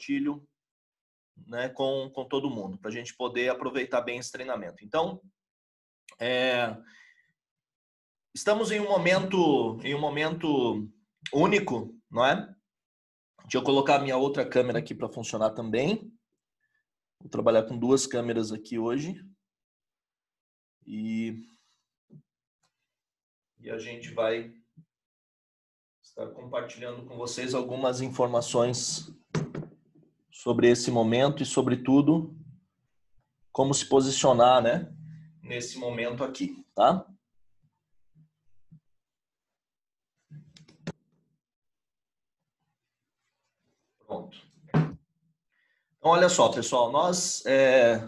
compartilho né, com, com todo mundo, para a gente poder aproveitar bem esse treinamento. Então, é, estamos em um momento em um momento único, não é? Deixa eu colocar a minha outra câmera aqui para funcionar também. Vou trabalhar com duas câmeras aqui hoje. E, e a gente vai estar compartilhando com vocês algumas informações sobre esse momento e, sobretudo, como se posicionar, né? Nesse momento aqui, tá? Pronto. Então, olha só, pessoal, nós é...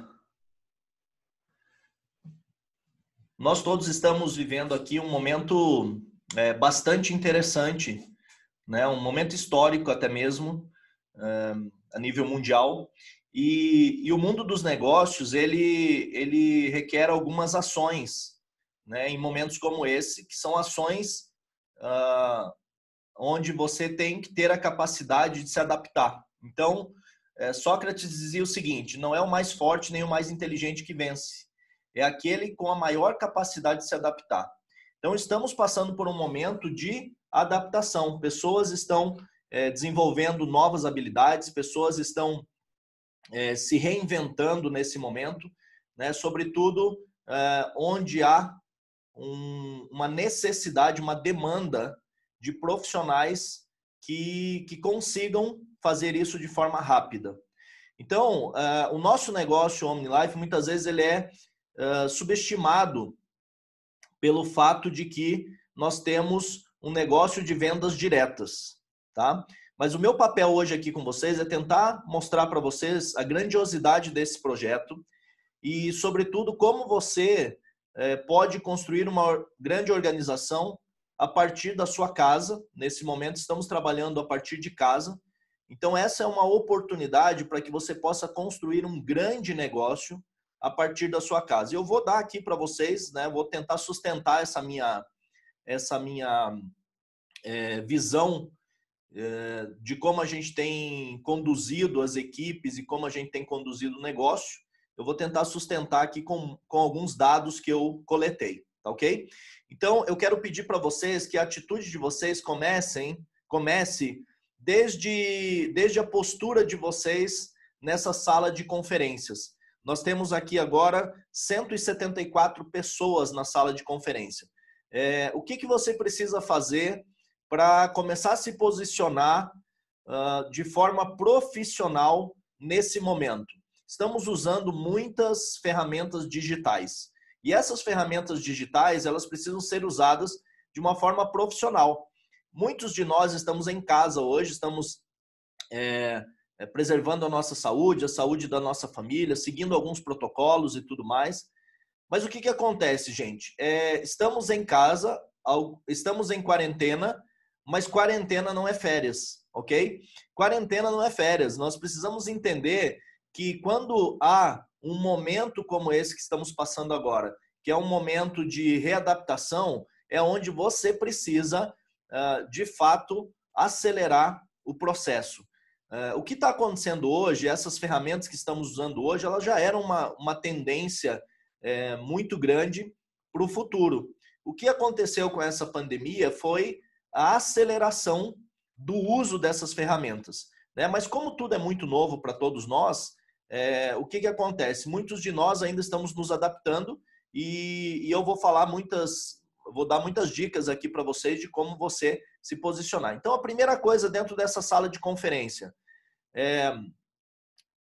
nós todos estamos vivendo aqui um momento é, bastante interessante, né? Um momento histórico até mesmo. É a nível mundial. E, e, o mundo dos negócios ele, ele requer algumas ações, né? Em momentos como esse, que são ações ah, onde você tem que ter a capacidade de se adaptar. Então, é, Sócrates dizia o seguinte: não é o mais forte nem o mais inteligente que vence, é aquele com a maior capacidade de se adaptar. Então, estamos passando por um momento de adaptação. Pessoas estão é, desenvolvendo novas habilidades, pessoas estão é, se reinventando nesse momento, né? sobretudo é, onde há um, uma necessidade, uma demanda de profissionais que, que consigam fazer isso de forma rápida. Então, é, o nosso negócio OmniLife, muitas vezes, ele é, é subestimado pelo fato de que nós temos um negócio de vendas diretas tá? Mas o meu papel hoje aqui com vocês é tentar mostrar para vocês a grandiosidade desse projeto e, sobretudo, como você é, pode construir uma grande organização a partir da sua casa. Nesse momento, estamos trabalhando a partir de casa. Então, essa é uma oportunidade para que você possa construir um grande negócio a partir da sua casa. Eu vou dar aqui para vocês, né? Vou tentar sustentar essa minha, essa minha é, visão eh, de como a gente tem conduzido as equipes e como a gente tem conduzido o negócio. Eu vou tentar sustentar aqui com, com alguns dados que eu coletei, tá ok? Então, eu quero pedir para vocês que a atitude de vocês comecem, comece desde, desde a postura de vocês nessa sala de conferências. Nós temos aqui agora 174 pessoas na sala de conferência. É, o que, que você precisa fazer para começar a se posicionar uh, de forma profissional nesse momento. Estamos usando muitas ferramentas digitais. E essas ferramentas digitais, elas precisam ser usadas de uma forma profissional. Muitos de nós estamos em casa hoje, estamos é, é preservando a nossa saúde, a saúde da nossa família, seguindo alguns protocolos e tudo mais. Mas o que, que acontece, gente? É, estamos em casa, estamos em quarentena mas quarentena não é férias, ok? Quarentena não é férias. Nós precisamos entender que quando há um momento como esse que estamos passando agora, que é um momento de readaptação, é onde você precisa, ah, de fato, acelerar o processo. Ah, o que está acontecendo hoje, essas ferramentas que estamos usando hoje, elas já eram uma, uma tendência é, muito grande para o futuro. O que aconteceu com essa pandemia foi a aceleração do uso dessas ferramentas. Né? Mas como tudo é muito novo para todos nós, é, o que, que acontece? Muitos de nós ainda estamos nos adaptando e, e eu vou falar muitas, vou dar muitas dicas aqui para vocês de como você se posicionar. Então, a primeira coisa dentro dessa sala de conferência, é,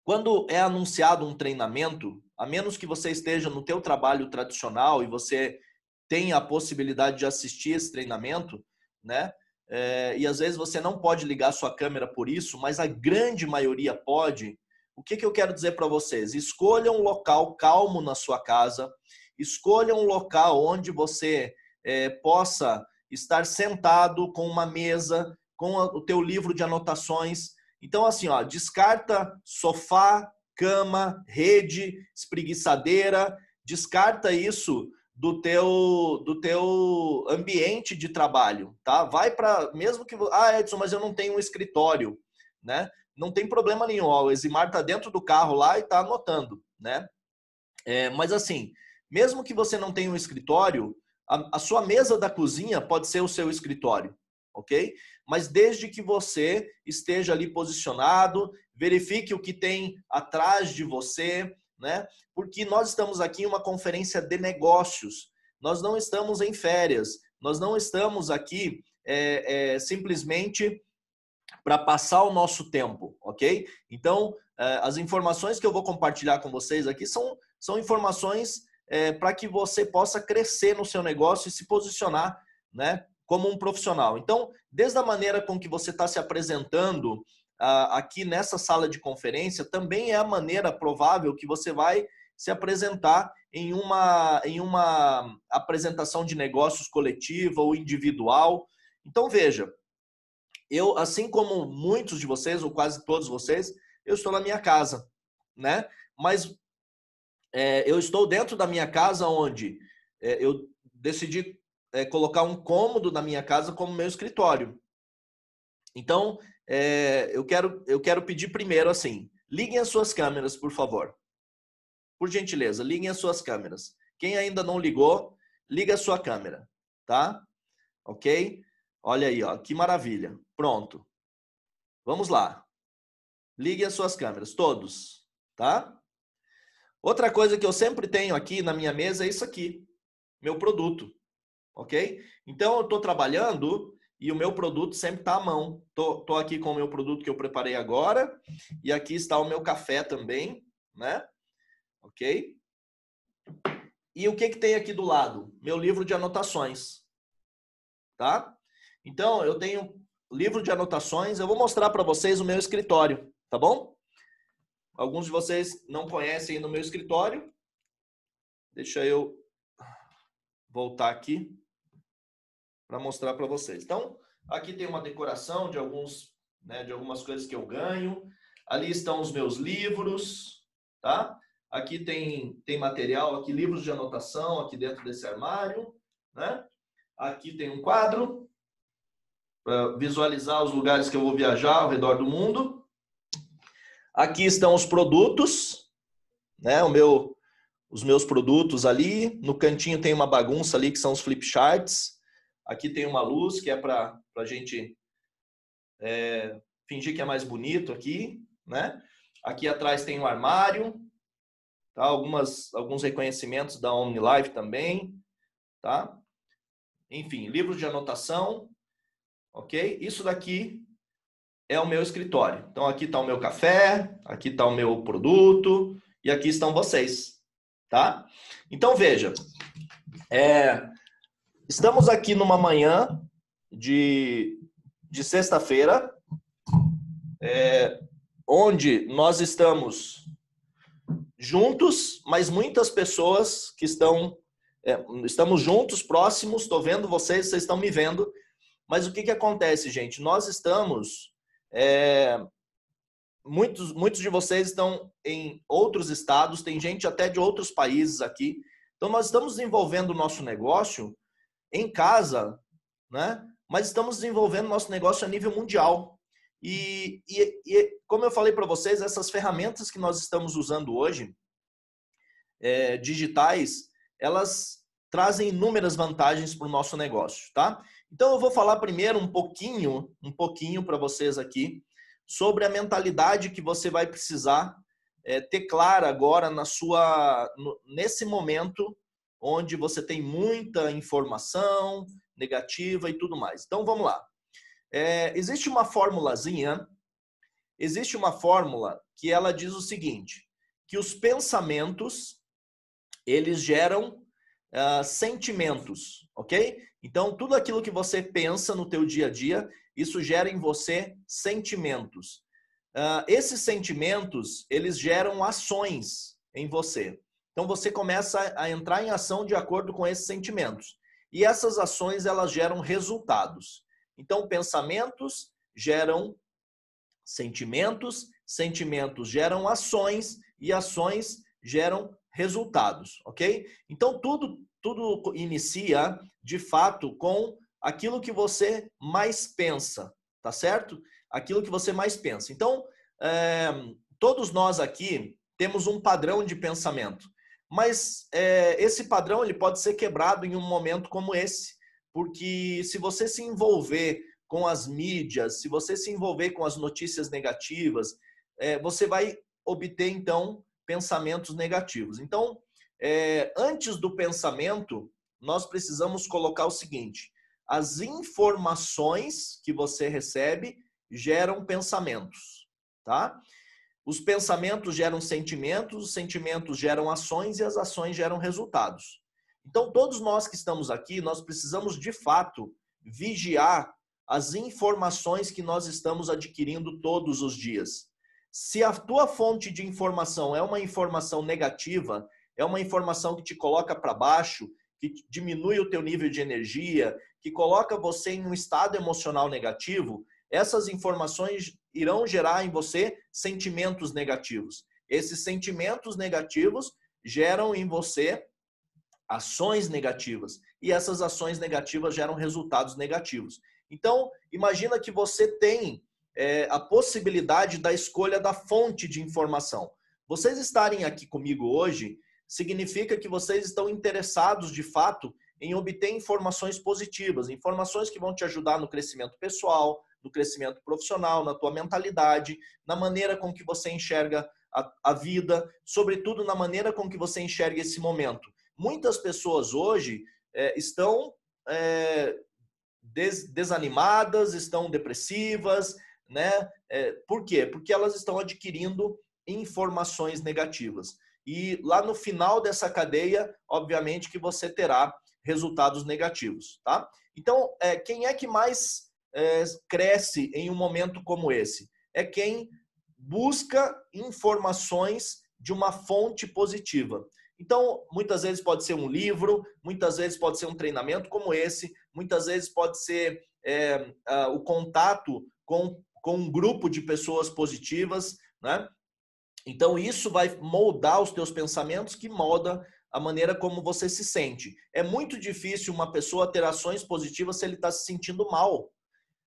quando é anunciado um treinamento, a menos que você esteja no teu trabalho tradicional e você tenha a possibilidade de assistir esse treinamento, né? É, e às vezes você não pode ligar sua câmera por isso, mas a grande maioria pode. O que, que eu quero dizer para vocês? Escolha um local calmo na sua casa, escolha um local onde você é, possa estar sentado com uma mesa, com o teu livro de anotações. Então, assim, ó, descarta sofá, cama, rede, espreguiçadeira, descarta isso do teu do teu ambiente de trabalho, tá? Vai para mesmo que ah Edson, mas eu não tenho um escritório, né? Não tem problema nenhum, ó, o Ezimar tá dentro do carro lá e tá anotando, né? É, mas assim, mesmo que você não tenha um escritório, a, a sua mesa da cozinha pode ser o seu escritório, ok? Mas desde que você esteja ali posicionado, verifique o que tem atrás de você, né? Porque nós estamos aqui em uma conferência de negócios, nós não estamos em férias, nós não estamos aqui é, é, simplesmente para passar o nosso tempo, ok? Então, é, as informações que eu vou compartilhar com vocês aqui são, são informações é, para que você possa crescer no seu negócio e se posicionar, né? Como um profissional. Então, desde a maneira com que você está se apresentando aqui nessa sala de conferência também é a maneira provável que você vai se apresentar em uma, em uma apresentação de negócios coletiva ou individual. Então, veja, eu, assim como muitos de vocês, ou quase todos vocês, eu estou na minha casa, né? Mas é, eu estou dentro da minha casa onde é, eu decidi é, colocar um cômodo da minha casa como meu escritório. Então, é, eu, quero, eu quero pedir primeiro assim: liguem as suas câmeras, por favor. Por gentileza, liguem as suas câmeras. Quem ainda não ligou, liga a sua câmera, tá? Ok? Olha aí, ó, que maravilha. Pronto. Vamos lá. Liguem as suas câmeras, todos, tá? Outra coisa que eu sempre tenho aqui na minha mesa é isso aqui, meu produto, ok? Então eu estou trabalhando e o meu produto sempre está à mão. Tô, tô aqui com o meu produto que eu preparei agora e aqui está o meu café também, né? Ok? E o que que tem aqui do lado? Meu livro de anotações, tá? Então eu tenho livro de anotações. Eu vou mostrar para vocês o meu escritório, tá bom? Alguns de vocês não conhecem no meu escritório. Deixa eu voltar aqui para mostrar para vocês. Então, aqui tem uma decoração de alguns, né, de algumas coisas que eu ganho. Ali estão os meus livros, tá? Aqui tem tem material, aqui livros de anotação, aqui dentro desse armário, né? Aqui tem um quadro para visualizar os lugares que eu vou viajar ao redor do mundo. Aqui estão os produtos, né? O meu os meus produtos ali, no cantinho tem uma bagunça ali que são os flip charts Aqui tem uma luz que é para a gente é, fingir que é mais bonito aqui, né? Aqui atrás tem um armário, tá? Algumas, alguns reconhecimentos da OmniLife também, tá? Enfim, livros de anotação, ok? Isso daqui é o meu escritório. Então aqui está o meu café, aqui está o meu produto e aqui estão vocês, tá? Então veja, é, Estamos aqui numa manhã de, de sexta-feira, é, onde nós estamos juntos, mas muitas pessoas que estão. É, estamos juntos, próximos, estou vendo vocês, vocês estão me vendo. Mas o que, que acontece, gente? Nós estamos. É, muitos, muitos de vocês estão em outros estados, tem gente até de outros países aqui. Então, nós estamos desenvolvendo o nosso negócio em casa, né? Mas estamos desenvolvendo nosso negócio a nível mundial. E, e, e como eu falei para vocês, essas ferramentas que nós estamos usando hoje, é, digitais, elas trazem inúmeras vantagens para o nosso negócio, tá? Então eu vou falar primeiro um pouquinho, um pouquinho para vocês aqui sobre a mentalidade que você vai precisar é, ter clara agora na sua, no, nesse momento onde você tem muita informação negativa e tudo mais. Então vamos lá. É, existe uma formulazinha, existe uma fórmula que ela diz o seguinte: que os pensamentos eles geram uh, sentimentos, ok? Então tudo aquilo que você pensa no teu dia a dia isso gera em você sentimentos. Uh, esses sentimentos eles geram ações em você. Então você começa a entrar em ação de acordo com esses sentimentos. E essas ações elas geram resultados. Então pensamentos geram sentimentos, sentimentos geram ações e ações geram resultados, OK? Então tudo tudo inicia de fato com aquilo que você mais pensa, tá certo? Aquilo que você mais pensa. Então, é, todos nós aqui temos um padrão de pensamento. Mas é, esse padrão ele pode ser quebrado em um momento como esse, porque se você se envolver com as mídias, se você se envolver com as notícias negativas, é, você vai obter então pensamentos negativos. Então, é, antes do pensamento, nós precisamos colocar o seguinte: as informações que você recebe geram pensamentos, tá? Os pensamentos geram sentimentos, os sentimentos geram ações e as ações geram resultados. Então, todos nós que estamos aqui, nós precisamos de fato vigiar as informações que nós estamos adquirindo todos os dias. Se a tua fonte de informação é uma informação negativa, é uma informação que te coloca para baixo, que diminui o teu nível de energia, que coloca você em um estado emocional negativo, essas informações irão gerar em você sentimentos negativos. Esses sentimentos negativos geram em você ações negativas e essas ações negativas geram resultados negativos. Então, imagina que você tem é, a possibilidade da escolha da fonte de informação. Vocês estarem aqui comigo hoje significa que vocês estão interessados de fato em obter informações positivas, informações que vão te ajudar no crescimento pessoal, no crescimento profissional, na tua mentalidade, na maneira com que você enxerga a, a vida, sobretudo na maneira com que você enxerga esse momento. Muitas pessoas hoje é, estão é, des, desanimadas, estão depressivas, né? É, por quê? Porque elas estão adquirindo informações negativas. E lá no final dessa cadeia, obviamente que você terá resultados negativos, tá? Então, é, quem é que mais é, cresce em um momento como esse? É quem busca informações de uma fonte positiva. Então, muitas vezes pode ser um livro, muitas vezes pode ser um treinamento como esse, muitas vezes pode ser é, o contato com, com um grupo de pessoas positivas, né? Então, isso vai moldar os teus pensamentos, que molda a maneira como você se sente. É muito difícil uma pessoa ter ações positivas se ele está se sentindo mal.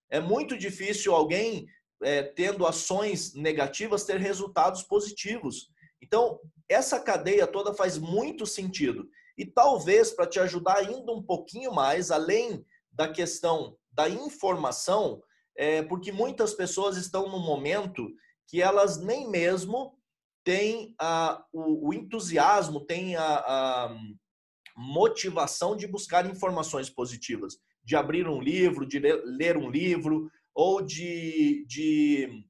É muito difícil alguém é, tendo ações negativas ter resultados positivos. Então, essa cadeia toda faz muito sentido. E talvez para te ajudar ainda um pouquinho mais, além da questão da informação, é, porque muitas pessoas estão num momento que elas nem mesmo têm a, o, o entusiasmo, têm a, a motivação de buscar informações positivas de abrir um livro, de ler um livro, ou de, de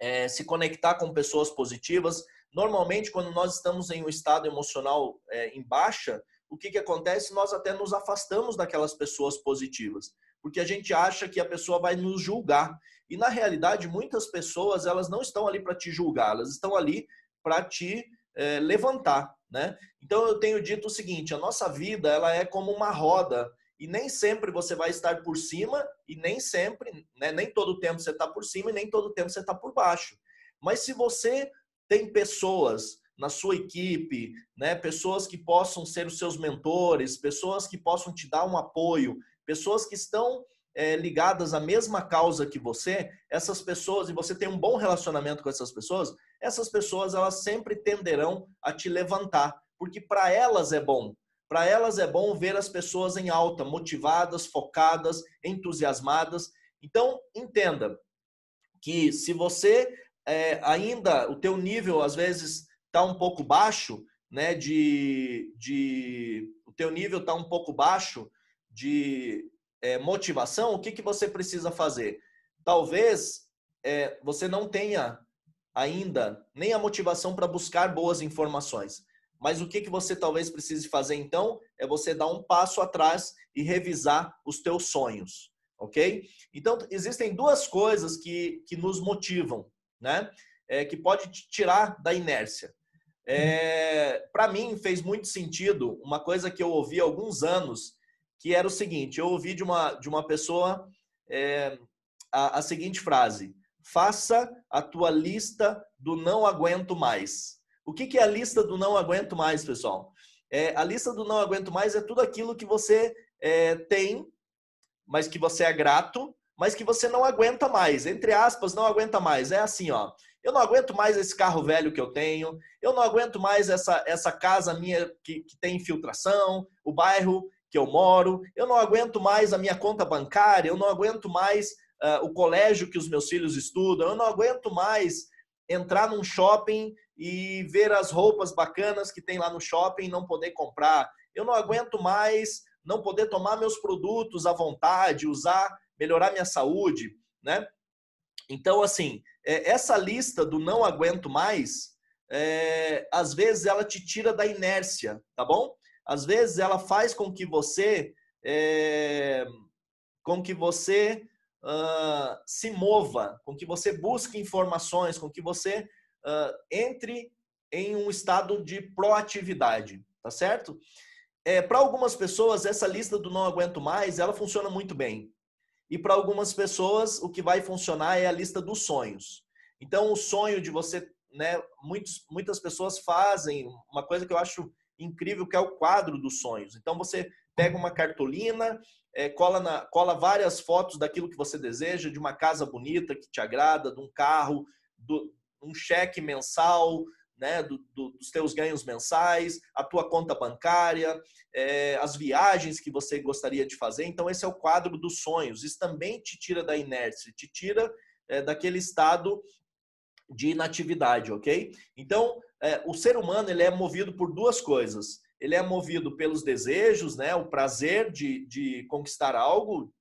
é, se conectar com pessoas positivas. Normalmente, quando nós estamos em um estado emocional é, em baixa, o que, que acontece? Nós até nos afastamos daquelas pessoas positivas, porque a gente acha que a pessoa vai nos julgar. E na realidade, muitas pessoas elas não estão ali para te julgar, elas estão ali para te é, levantar, né? Então eu tenho dito o seguinte: a nossa vida ela é como uma roda e nem sempre você vai estar por cima e nem sempre, né, nem todo tempo você está por cima e nem todo tempo você está por baixo. Mas se você tem pessoas na sua equipe, né, pessoas que possam ser os seus mentores, pessoas que possam te dar um apoio, pessoas que estão é, ligadas à mesma causa que você, essas pessoas, e você tem um bom relacionamento com essas pessoas, essas pessoas elas sempre tenderão a te levantar, porque para elas é bom, para elas é bom ver as pessoas em alta, motivadas, focadas, entusiasmadas. Então, entenda que se você é, ainda, o teu nível às vezes está um pouco baixo, né, de, de o teu nível está um pouco baixo de é, motivação, o que, que você precisa fazer? Talvez é, você não tenha ainda nem a motivação para buscar boas informações. Mas o que, que você talvez precise fazer então é você dar um passo atrás e revisar os teus sonhos, ok? Então, existem duas coisas que, que nos motivam, né? É, que pode te tirar da inércia. É, Para mim, fez muito sentido uma coisa que eu ouvi há alguns anos, que era o seguinte: eu ouvi de uma, de uma pessoa é, a, a seguinte frase: faça a tua lista do não aguento mais. O que, que é a lista do não aguento mais, pessoal? É, a lista do não aguento mais é tudo aquilo que você é, tem, mas que você é grato, mas que você não aguenta mais. Entre aspas, não aguenta mais. É assim, ó. Eu não aguento mais esse carro velho que eu tenho, eu não aguento mais essa, essa casa minha que, que tem infiltração, o bairro que eu moro, eu não aguento mais a minha conta bancária, eu não aguento mais uh, o colégio que os meus filhos estudam, eu não aguento mais entrar num shopping e ver as roupas bacanas que tem lá no shopping não poder comprar. Eu não aguento mais não poder tomar meus produtos à vontade, usar, melhorar minha saúde, né? Então, assim, é, essa lista do não aguento mais, é, às vezes ela te tira da inércia, tá bom? Às vezes ela faz com que você, é, com que você uh, se mova, com que você busque informações, com que você uh, entre em um estado de proatividade, tá certo? É, para algumas pessoas, essa lista do não aguento mais, ela funciona muito bem. E para algumas pessoas, o que vai funcionar é a lista dos sonhos. Então, o sonho de você, né, muitos, muitas pessoas fazem uma coisa que eu acho incrível, que é o quadro dos sonhos. Então, você pega uma cartolina, é, cola, na, cola várias fotos daquilo que você deseja, de uma casa bonita que te agrada, de um carro, do, um cheque mensal, né, do, do, dos teus ganhos mensais, a tua conta bancária, é, as viagens que você gostaria de fazer. Então, esse é o quadro dos sonhos. Isso também te tira da inércia, te tira é, daquele estado de inatividade, ok? Então, é, o ser humano ele é movido por duas coisas. Ele é movido pelos desejos, né, o prazer de, de conquistar algo,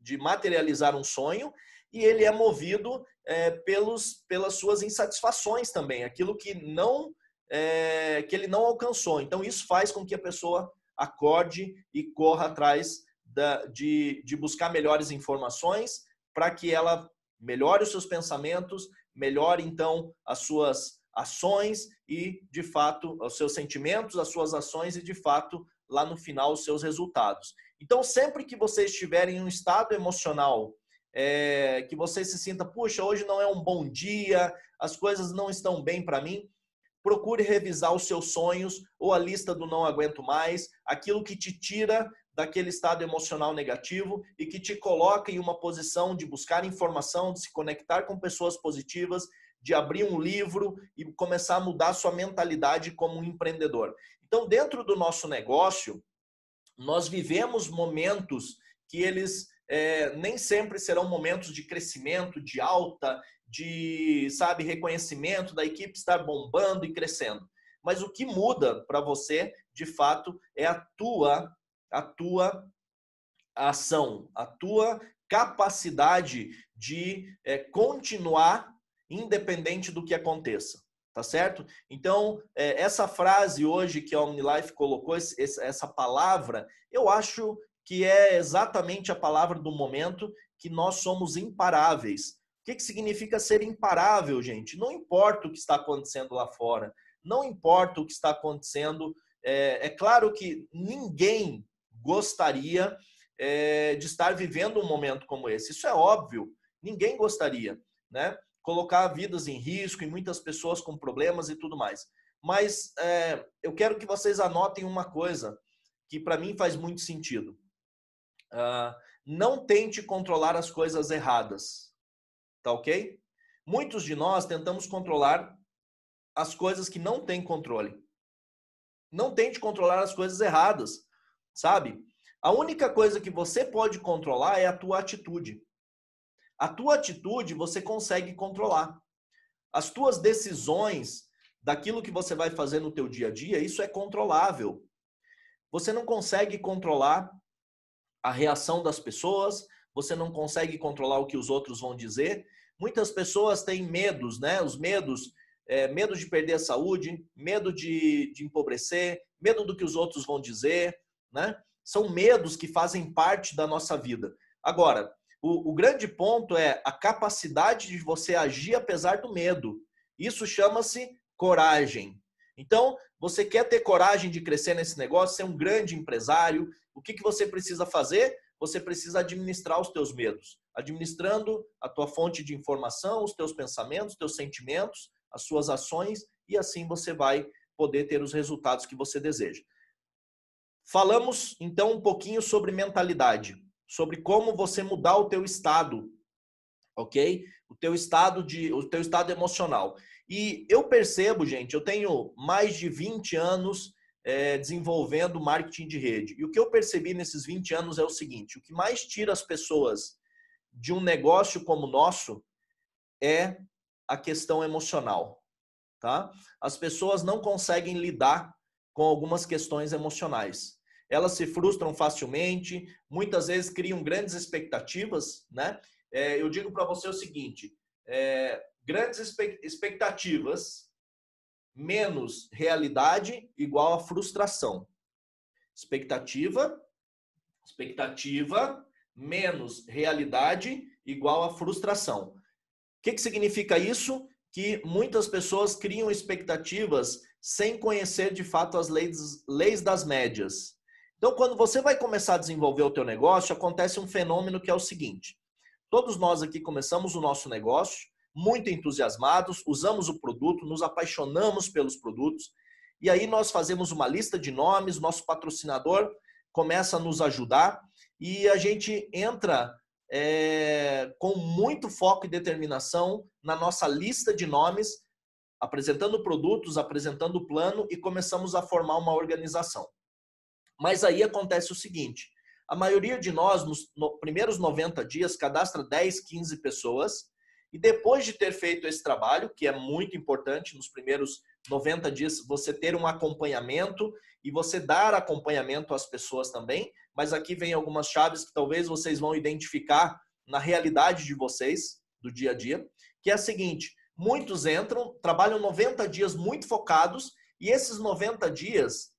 de materializar um sonho, e ele é movido é, pelos, pelas suas insatisfações também, aquilo que não é, que ele não alcançou. Então isso faz com que a pessoa acorde e corra atrás da, de, de buscar melhores informações para que ela melhore os seus pensamentos, melhore então as suas ações e de fato os seus sentimentos, as suas ações e de fato lá no final os seus resultados. Então sempre que vocês em um estado emocional é, que você se sinta, puxa, hoje não é um bom dia, as coisas não estão bem para mim. Procure revisar os seus sonhos ou a lista do não aguento mais, aquilo que te tira daquele estado emocional negativo e que te coloca em uma posição de buscar informação, de se conectar com pessoas positivas, de abrir um livro e começar a mudar sua mentalidade como um empreendedor. Então, dentro do nosso negócio, nós vivemos momentos que eles é, nem sempre serão momentos de crescimento, de alta, de sabe reconhecimento da equipe estar bombando e crescendo. Mas o que muda para você, de fato, é a tua a tua ação, a tua capacidade de é, continuar independente do que aconteça. Tá certo? Então, é, essa frase hoje que a OmniLife colocou, esse, essa palavra, eu acho que é exatamente a palavra do momento, que nós somos imparáveis. O que, que significa ser imparável, gente? Não importa o que está acontecendo lá fora, não importa o que está acontecendo. É, é claro que ninguém gostaria é, de estar vivendo um momento como esse. Isso é óbvio, ninguém gostaria, né? Colocar vidas em risco e muitas pessoas com problemas e tudo mais. Mas é, eu quero que vocês anotem uma coisa que para mim faz muito sentido. Uh, não tente controlar as coisas erradas. Tá ok? Muitos de nós tentamos controlar as coisas que não têm controle. Não tente controlar as coisas erradas, sabe? A única coisa que você pode controlar é a tua atitude. A tua atitude você consegue controlar. As tuas decisões daquilo que você vai fazer no teu dia a dia, isso é controlável. Você não consegue controlar a reação das pessoas, você não consegue controlar o que os outros vão dizer. Muitas pessoas têm medos, né? Os medos, é, medo de perder a saúde, medo de, de empobrecer, medo do que os outros vão dizer, né? São medos que fazem parte da nossa vida. Agora, o, o grande ponto é a capacidade de você agir apesar do medo. Isso chama-se coragem. Então, você quer ter coragem de crescer nesse negócio, ser um grande empresário, o que, que você precisa fazer? Você precisa administrar os teus medos, administrando a tua fonte de informação, os teus pensamentos, os teus sentimentos, as suas ações, e assim você vai poder ter os resultados que você deseja. Falamos então um pouquinho sobre mentalidade, sobre como você mudar o teu estado, ok? O teu estado de, o teu estado emocional. E eu percebo, gente, eu tenho mais de 20 anos é, desenvolvendo marketing de rede. E o que eu percebi nesses 20 anos é o seguinte: o que mais tira as pessoas de um negócio como o nosso é a questão emocional. Tá? As pessoas não conseguem lidar com algumas questões emocionais. Elas se frustram facilmente, muitas vezes criam grandes expectativas. Né? É, eu digo para você o seguinte: é, grandes expectativas menos realidade igual a frustração. Expectativa, expectativa menos realidade igual a frustração. O que, que significa isso? Que muitas pessoas criam expectativas sem conhecer de fato as leis, leis das médias. Então, quando você vai começar a desenvolver o teu negócio, acontece um fenômeno que é o seguinte. Todos nós aqui começamos o nosso negócio muito entusiasmados, usamos o produto, nos apaixonamos pelos produtos, e aí nós fazemos uma lista de nomes, nosso patrocinador começa a nos ajudar e a gente entra é, com muito foco e determinação na nossa lista de nomes, apresentando produtos, apresentando o plano e começamos a formar uma organização. Mas aí acontece o seguinte: a maioria de nós, nos primeiros 90 dias, cadastra 10, 15 pessoas e depois de ter feito esse trabalho, que é muito importante, nos primeiros 90 dias, você ter um acompanhamento e você dar acompanhamento às pessoas também. Mas aqui vem algumas chaves que talvez vocês vão identificar na realidade de vocês, do dia a dia, que é a seguinte: muitos entram, trabalham 90 dias muito focados, e esses 90 dias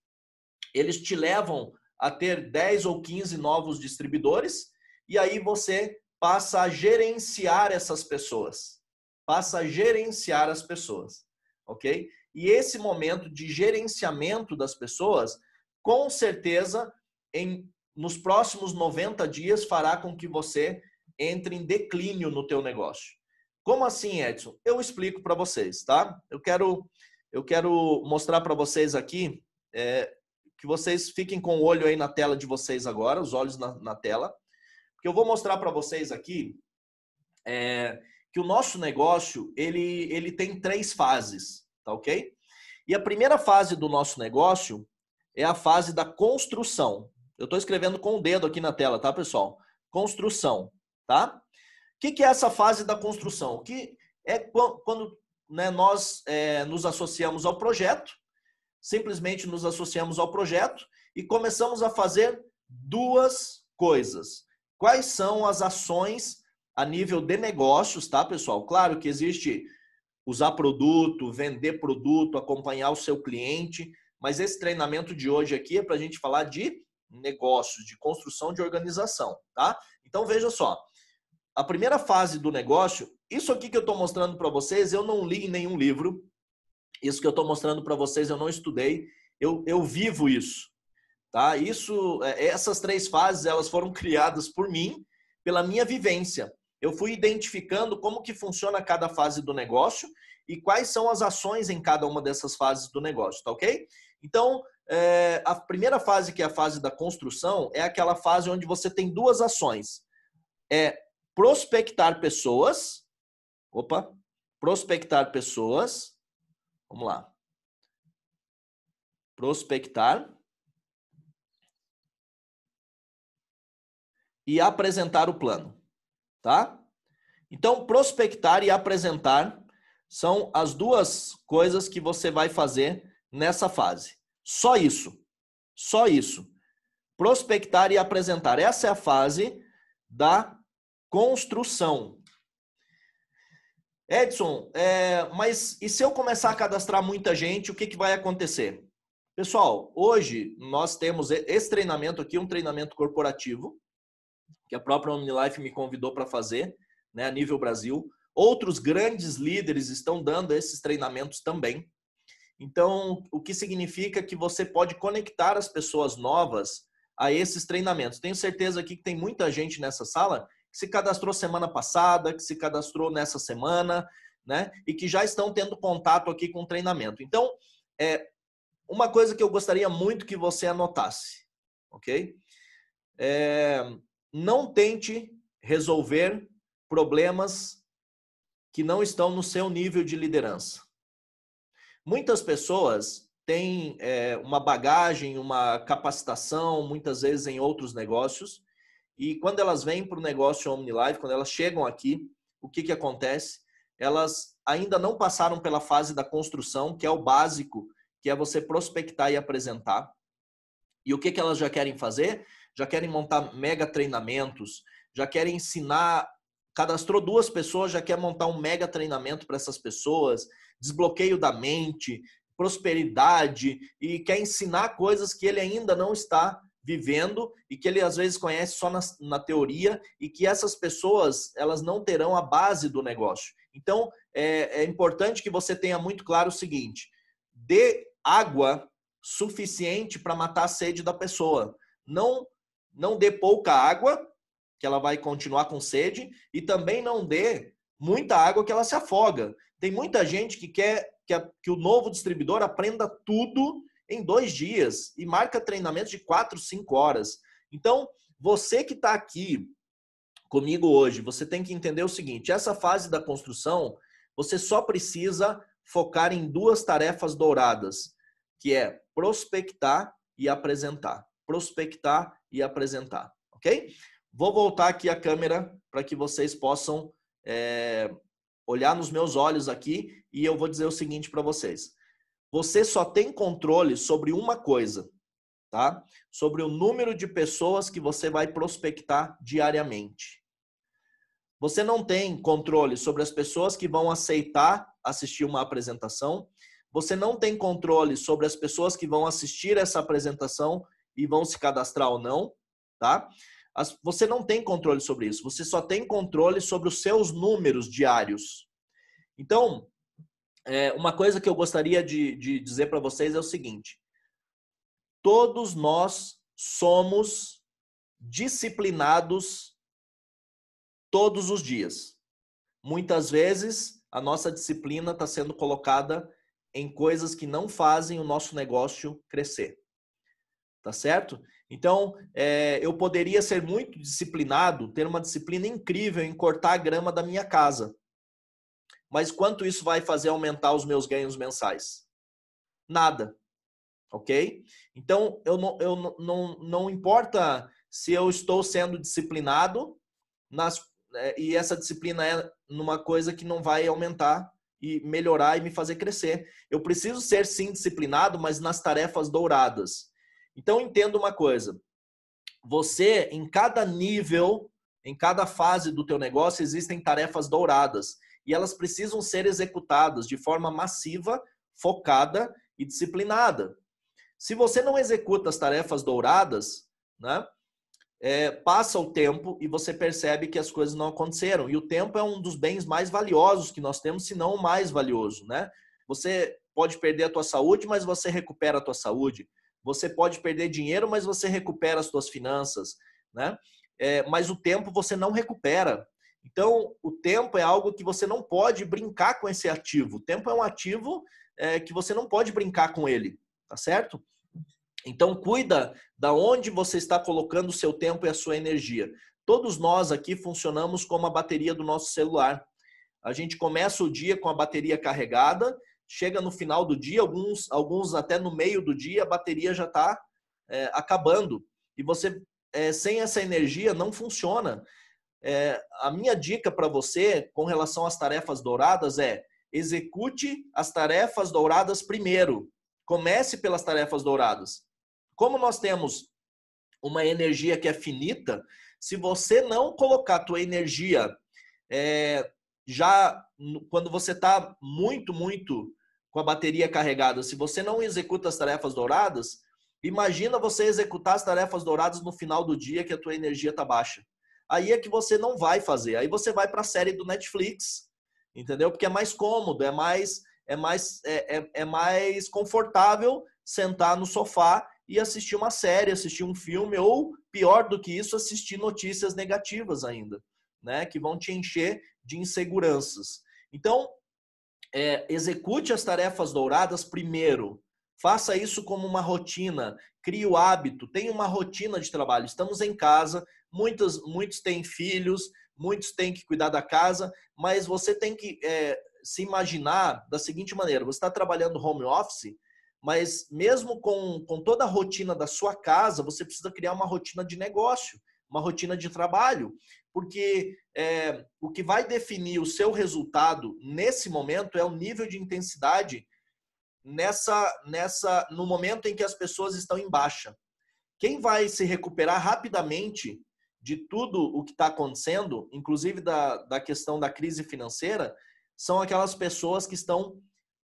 eles te levam a ter 10 ou 15 novos distribuidores, e aí você passa a gerenciar essas pessoas. Passa a gerenciar as pessoas, ok? E esse momento de gerenciamento das pessoas, com certeza, em, nos próximos 90 dias, fará com que você entre em declínio no teu negócio. Como assim, Edson? Eu explico para vocês, tá? Eu quero, eu quero mostrar para vocês aqui, é, que vocês fiquem com o olho aí na tela de vocês agora, os olhos na, na tela que eu vou mostrar para vocês aqui é que o nosso negócio ele, ele tem três fases, tá ok? E a primeira fase do nosso negócio é a fase da construção. Eu estou escrevendo com o dedo aqui na tela, tá, pessoal? Construção, tá? O que, que é essa fase da construção? Que é quando né, nós é, nos associamos ao projeto, simplesmente nos associamos ao projeto e começamos a fazer duas coisas. Quais são as ações a nível de negócios, tá, pessoal? Claro que existe usar produto, vender produto, acompanhar o seu cliente, mas esse treinamento de hoje aqui é para a gente falar de negócios, de construção de organização, tá? Então veja só, a primeira fase do negócio, isso aqui que eu estou mostrando para vocês, eu não li em nenhum livro, isso que eu estou mostrando para vocês, eu não estudei, eu, eu vivo isso. Tá? Isso, é, essas três fases elas foram criadas por mim, pela minha vivência. Eu fui identificando como que funciona cada fase do negócio e quais são as ações em cada uma dessas fases do negócio, tá ok? Então, é, a primeira fase, que é a fase da construção, é aquela fase onde você tem duas ações. É prospectar pessoas. Opa! Prospectar pessoas. Vamos lá. Prospectar e apresentar o plano, tá? Então, prospectar e apresentar são as duas coisas que você vai fazer nessa fase. Só isso. Só isso. Prospectar e apresentar. Essa é a fase da construção. Edson, é, mas e se eu começar a cadastrar muita gente, o que, que vai acontecer? Pessoal, hoje nós temos esse treinamento aqui, um treinamento corporativo, que a própria OmniLife me convidou para fazer, né, a nível Brasil. Outros grandes líderes estão dando esses treinamentos também. Então, o que significa que você pode conectar as pessoas novas a esses treinamentos. Tenho certeza aqui que tem muita gente nessa sala que se cadastrou semana passada, que se cadastrou nessa semana, né? E que já estão tendo contato aqui com o treinamento. Então, é uma coisa que eu gostaria muito que você anotasse, ok? É, não tente resolver problemas que não estão no seu nível de liderança. Muitas pessoas têm é, uma bagagem, uma capacitação, muitas vezes em outros negócios, e quando elas vêm para o negócio OmniLife, quando elas chegam aqui, o que, que acontece? Elas ainda não passaram pela fase da construção, que é o básico, que é você prospectar e apresentar. E o que, que elas já querem fazer? já querem montar mega treinamentos, já querem ensinar, cadastrou duas pessoas, já quer montar um mega treinamento para essas pessoas, desbloqueio da mente, prosperidade e quer ensinar coisas que ele ainda não está vivendo e que ele às vezes conhece só na, na teoria e que essas pessoas elas não terão a base do negócio. Então é, é importante que você tenha muito claro o seguinte: dê água suficiente para matar a sede da pessoa. Não não dê pouca água, que ela vai continuar com sede, e também não dê muita água que ela se afoga. Tem muita gente que quer que, a, que o novo distribuidor aprenda tudo em dois dias e marca treinamentos de quatro, cinco horas. Então, você que está aqui comigo hoje, você tem que entender o seguinte: essa fase da construção, você só precisa focar em duas tarefas douradas, que é prospectar e apresentar. Prospectar e apresentar, ok? Vou voltar aqui a câmera para que vocês possam é, olhar nos meus olhos aqui e eu vou dizer o seguinte para vocês. Você só tem controle sobre uma coisa, tá? Sobre o número de pessoas que você vai prospectar diariamente. Você não tem controle sobre as pessoas que vão aceitar assistir uma apresentação. Você não tem controle sobre as pessoas que vão assistir essa apresentação e vão se cadastrar ou não, tá? As, você não tem controle sobre isso, você só tem controle sobre os seus números diários. Então, é, uma coisa que eu gostaria de, de dizer para vocês é o seguinte: todos nós somos disciplinados todos os dias. Muitas vezes a nossa disciplina está sendo colocada em coisas que não fazem o nosso negócio crescer tá certo? Então, é, eu poderia ser muito disciplinado, ter uma disciplina incrível em cortar a grama da minha casa. Mas quanto isso vai fazer aumentar os meus ganhos mensais? Nada. Ok? Então, eu não, eu não, não, não importa se eu estou sendo disciplinado nas, é, e essa disciplina é numa coisa que não vai aumentar e melhorar e me fazer crescer. Eu preciso ser sim disciplinado, mas nas tarefas douradas então entenda uma coisa. Você em cada nível, em cada fase do teu negócio existem tarefas douradas e elas precisam ser executadas de forma massiva, focada e disciplinada. Se você não executa as tarefas douradas, né, é, passa o tempo e você percebe que as coisas não aconteceram. E o tempo é um dos bens mais valiosos que nós temos, se não o mais valioso. Né? Você pode perder a tua saúde, mas você recupera a tua saúde. Você pode perder dinheiro, mas você recupera as suas finanças, né? É, mas o tempo você não recupera. Então, o tempo é algo que você não pode brincar com esse ativo. O tempo é um ativo é, que você não pode brincar com ele, tá certo? Então, cuida da onde você está colocando o seu tempo e a sua energia. Todos nós aqui funcionamos como a bateria do nosso celular. A gente começa o dia com a bateria carregada chega no final do dia, alguns, alguns até no meio do dia, a bateria já está é, acabando. E você, é, sem essa energia, não funciona. É, a minha dica para você com relação às tarefas douradas é execute as tarefas douradas primeiro. Comece pelas tarefas douradas. Como nós temos uma energia que é finita, se você não colocar a tua energia é, já quando você está muito, muito com a bateria carregada, se você não executa as tarefas douradas, imagina você executar as tarefas douradas no final do dia que a tua energia está baixa. Aí é que você não vai fazer. Aí você vai para a série do Netflix, entendeu? Porque é mais cômodo, é mais é mais é, é, é mais confortável sentar no sofá e assistir uma série, assistir um filme ou pior do que isso, assistir notícias negativas ainda, né? Que vão te encher de inseguranças. Então, é, execute as tarefas douradas primeiro. Faça isso como uma rotina, crie o hábito, tenha uma rotina de trabalho. Estamos em casa, muitos, muitos têm filhos, muitos têm que cuidar da casa, mas você tem que é, se imaginar da seguinte maneira: você está trabalhando home office, mas mesmo com, com toda a rotina da sua casa, você precisa criar uma rotina de negócio, uma rotina de trabalho porque é, o que vai definir o seu resultado nesse momento é o nível de intensidade nessa, nessa, no momento em que as pessoas estão em baixa. Quem vai se recuperar rapidamente de tudo o que está acontecendo, inclusive da, da questão da crise financeira, são aquelas pessoas que estão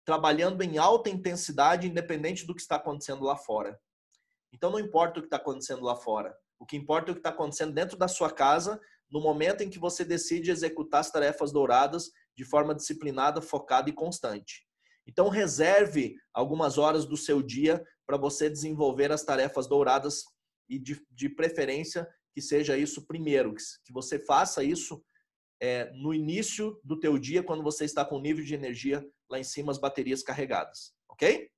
trabalhando em alta intensidade, independente do que está acontecendo lá fora. Então, não importa o que está acontecendo lá fora. O que importa é o que está acontecendo dentro da sua casa no momento em que você decide executar as tarefas douradas de forma disciplinada, focada e constante. Então, reserve algumas horas do seu dia para você desenvolver as tarefas douradas e, de, de, preferência, que seja isso primeiro, que, que você faça isso é, no início do teu dia, quando você está com o nível de energia lá em cima, as baterias carregadas, ok?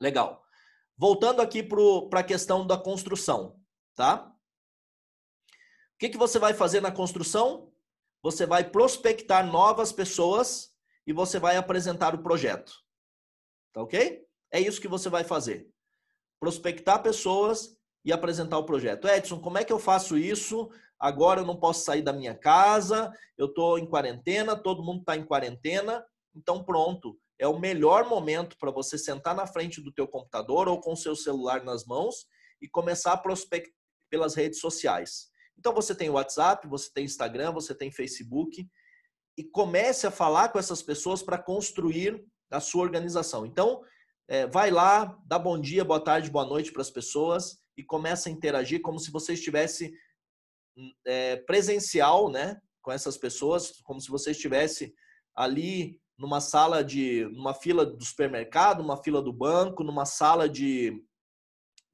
Legal. Voltando aqui para a questão da construção, tá? que, que você vai fazer na construção? Você vai prospectar novas pessoas e você vai apresentar o projeto. Tá ok? É isso que você vai fazer. Prospectar pessoas e apresentar o projeto. Edson, como é que eu faço isso? Agora eu não posso sair da minha casa, eu estou em quarentena, todo mundo está em quarentena. Então pronto, é o melhor momento para você sentar na frente do teu computador ou com o seu celular nas mãos e começar a prospectar pelas redes sociais. Então você tem WhatsApp, você tem Instagram, você tem Facebook e comece a falar com essas pessoas para construir a sua organização. Então, é, vai lá, dá bom dia, boa tarde, boa noite para as pessoas e começa a interagir como se você estivesse hum, é, presencial, né, com essas pessoas, como se você estivesse ali numa sala de, numa fila do supermercado, numa fila do banco, numa sala de,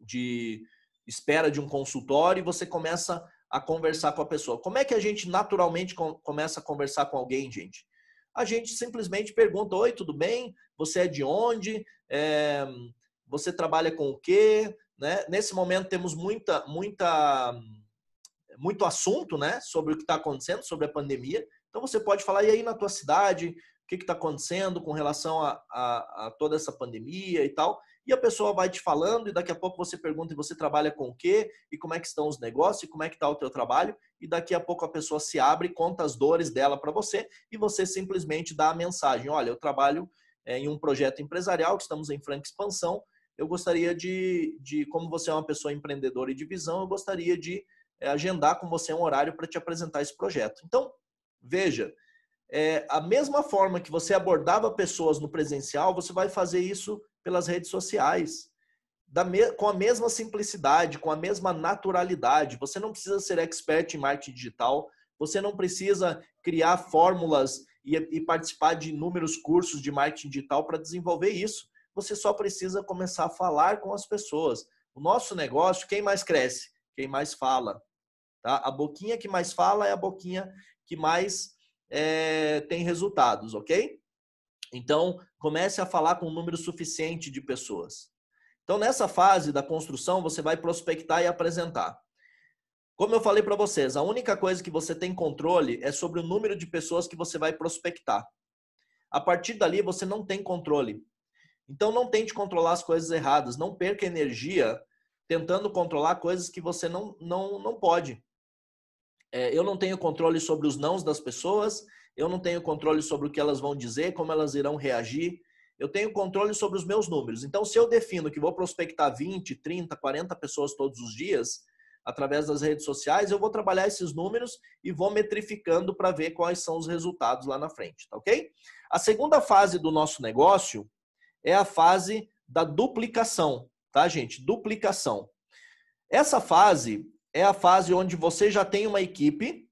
de espera de um consultório e você começa a conversar com a pessoa. Como é que a gente naturalmente começa a conversar com alguém, gente? A gente simplesmente pergunta: Oi, tudo bem? Você é de onde? É... Você trabalha com o quê? Né? Nesse momento temos muita, muita, muito assunto né? sobre o que está acontecendo, sobre a pandemia. Então você pode falar, e aí na tua cidade, o que está acontecendo com relação a, a, a toda essa pandemia e tal e a pessoa vai te falando e daqui a pouco você pergunta e você trabalha com o quê e como é que estão os negócios e como é que está o teu trabalho e daqui a pouco a pessoa se abre, conta as dores dela para você e você simplesmente dá a mensagem, olha, eu trabalho eh, em um projeto empresarial que estamos em franca expansão, eu gostaria de, de como você é uma pessoa empreendedora e de visão, eu gostaria de eh, agendar com você um horário para te apresentar esse projeto. Então, veja, é, a mesma forma que você abordava pessoas no presencial, você vai fazer isso pelas redes sociais. Me, com a mesma simplicidade, com a mesma naturalidade. Você não precisa ser expert em marketing digital, você não precisa criar fórmulas e, e participar de inúmeros cursos de marketing digital para desenvolver isso. Você só precisa começar a falar com as pessoas. O nosso negócio, quem mais cresce? Quem mais fala. Tá? A boquinha que mais fala é a boquinha que mais é, tem resultados, ok? Então, comece a falar com um número suficiente de pessoas. Então, nessa fase da construção, você vai prospectar e apresentar. Como eu falei para vocês, a única coisa que você tem controle é sobre o número de pessoas que você vai prospectar. A partir dali, você não tem controle. Então, não tente controlar as coisas erradas. Não perca energia tentando controlar coisas que você não, não, não pode. É, eu não tenho controle sobre os nãos das pessoas, eu não tenho controle sobre o que elas vão dizer, como elas irão reagir. Eu tenho controle sobre os meus números. Então, se eu defino que vou prospectar 20, 30, 40 pessoas todos os dias, através das redes sociais, eu vou trabalhar esses números e vou metrificando para ver quais são os resultados lá na frente, tá ok? A segunda fase do nosso negócio é a fase da duplicação, tá, gente? Duplicação. Essa fase é a fase onde você já tem uma equipe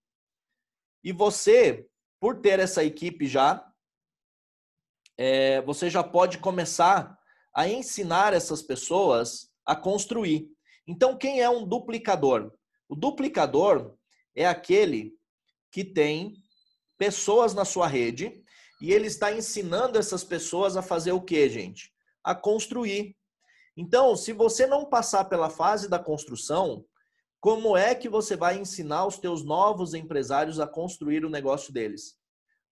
e você, por ter essa equipe já, é, você já pode começar a ensinar essas pessoas a construir. Então, quem é um duplicador? O duplicador é aquele que tem pessoas na sua rede e ele está ensinando essas pessoas a fazer o que, gente? A construir. Então, se você não passar pela fase da construção, como é que você vai ensinar os teus novos empresários a construir o negócio deles?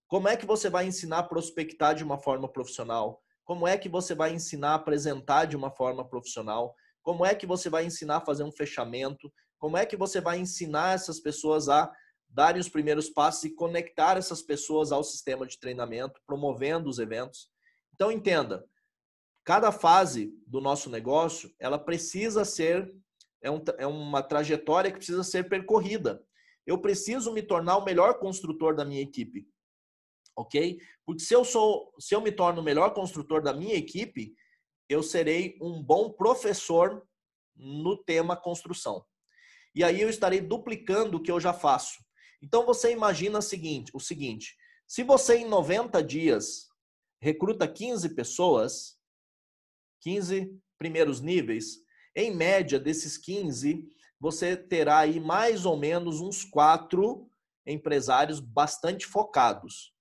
Como é que você vai ensinar a prospectar de uma forma profissional? Como é que você vai ensinar a apresentar de uma forma profissional? Como é que você vai ensinar a fazer um fechamento? Como é que você vai ensinar essas pessoas a darem os primeiros passos e conectar essas pessoas ao sistema de treinamento, promovendo os eventos? Então entenda, cada fase do nosso negócio, ela precisa ser é, um, é uma trajetória que precisa ser percorrida. Eu preciso me tornar o melhor construtor da minha equipe. Ok? Porque se eu sou, se eu me torno o melhor construtor da minha equipe, eu serei um bom professor no tema construção. E aí eu estarei duplicando o que eu já faço. Então você imagina o seguinte, o seguinte: se você em 90 dias recruta 15 pessoas, 15 primeiros níveis, em média, desses 15, você terá aí mais ou menos uns quatro empresários bastante focados.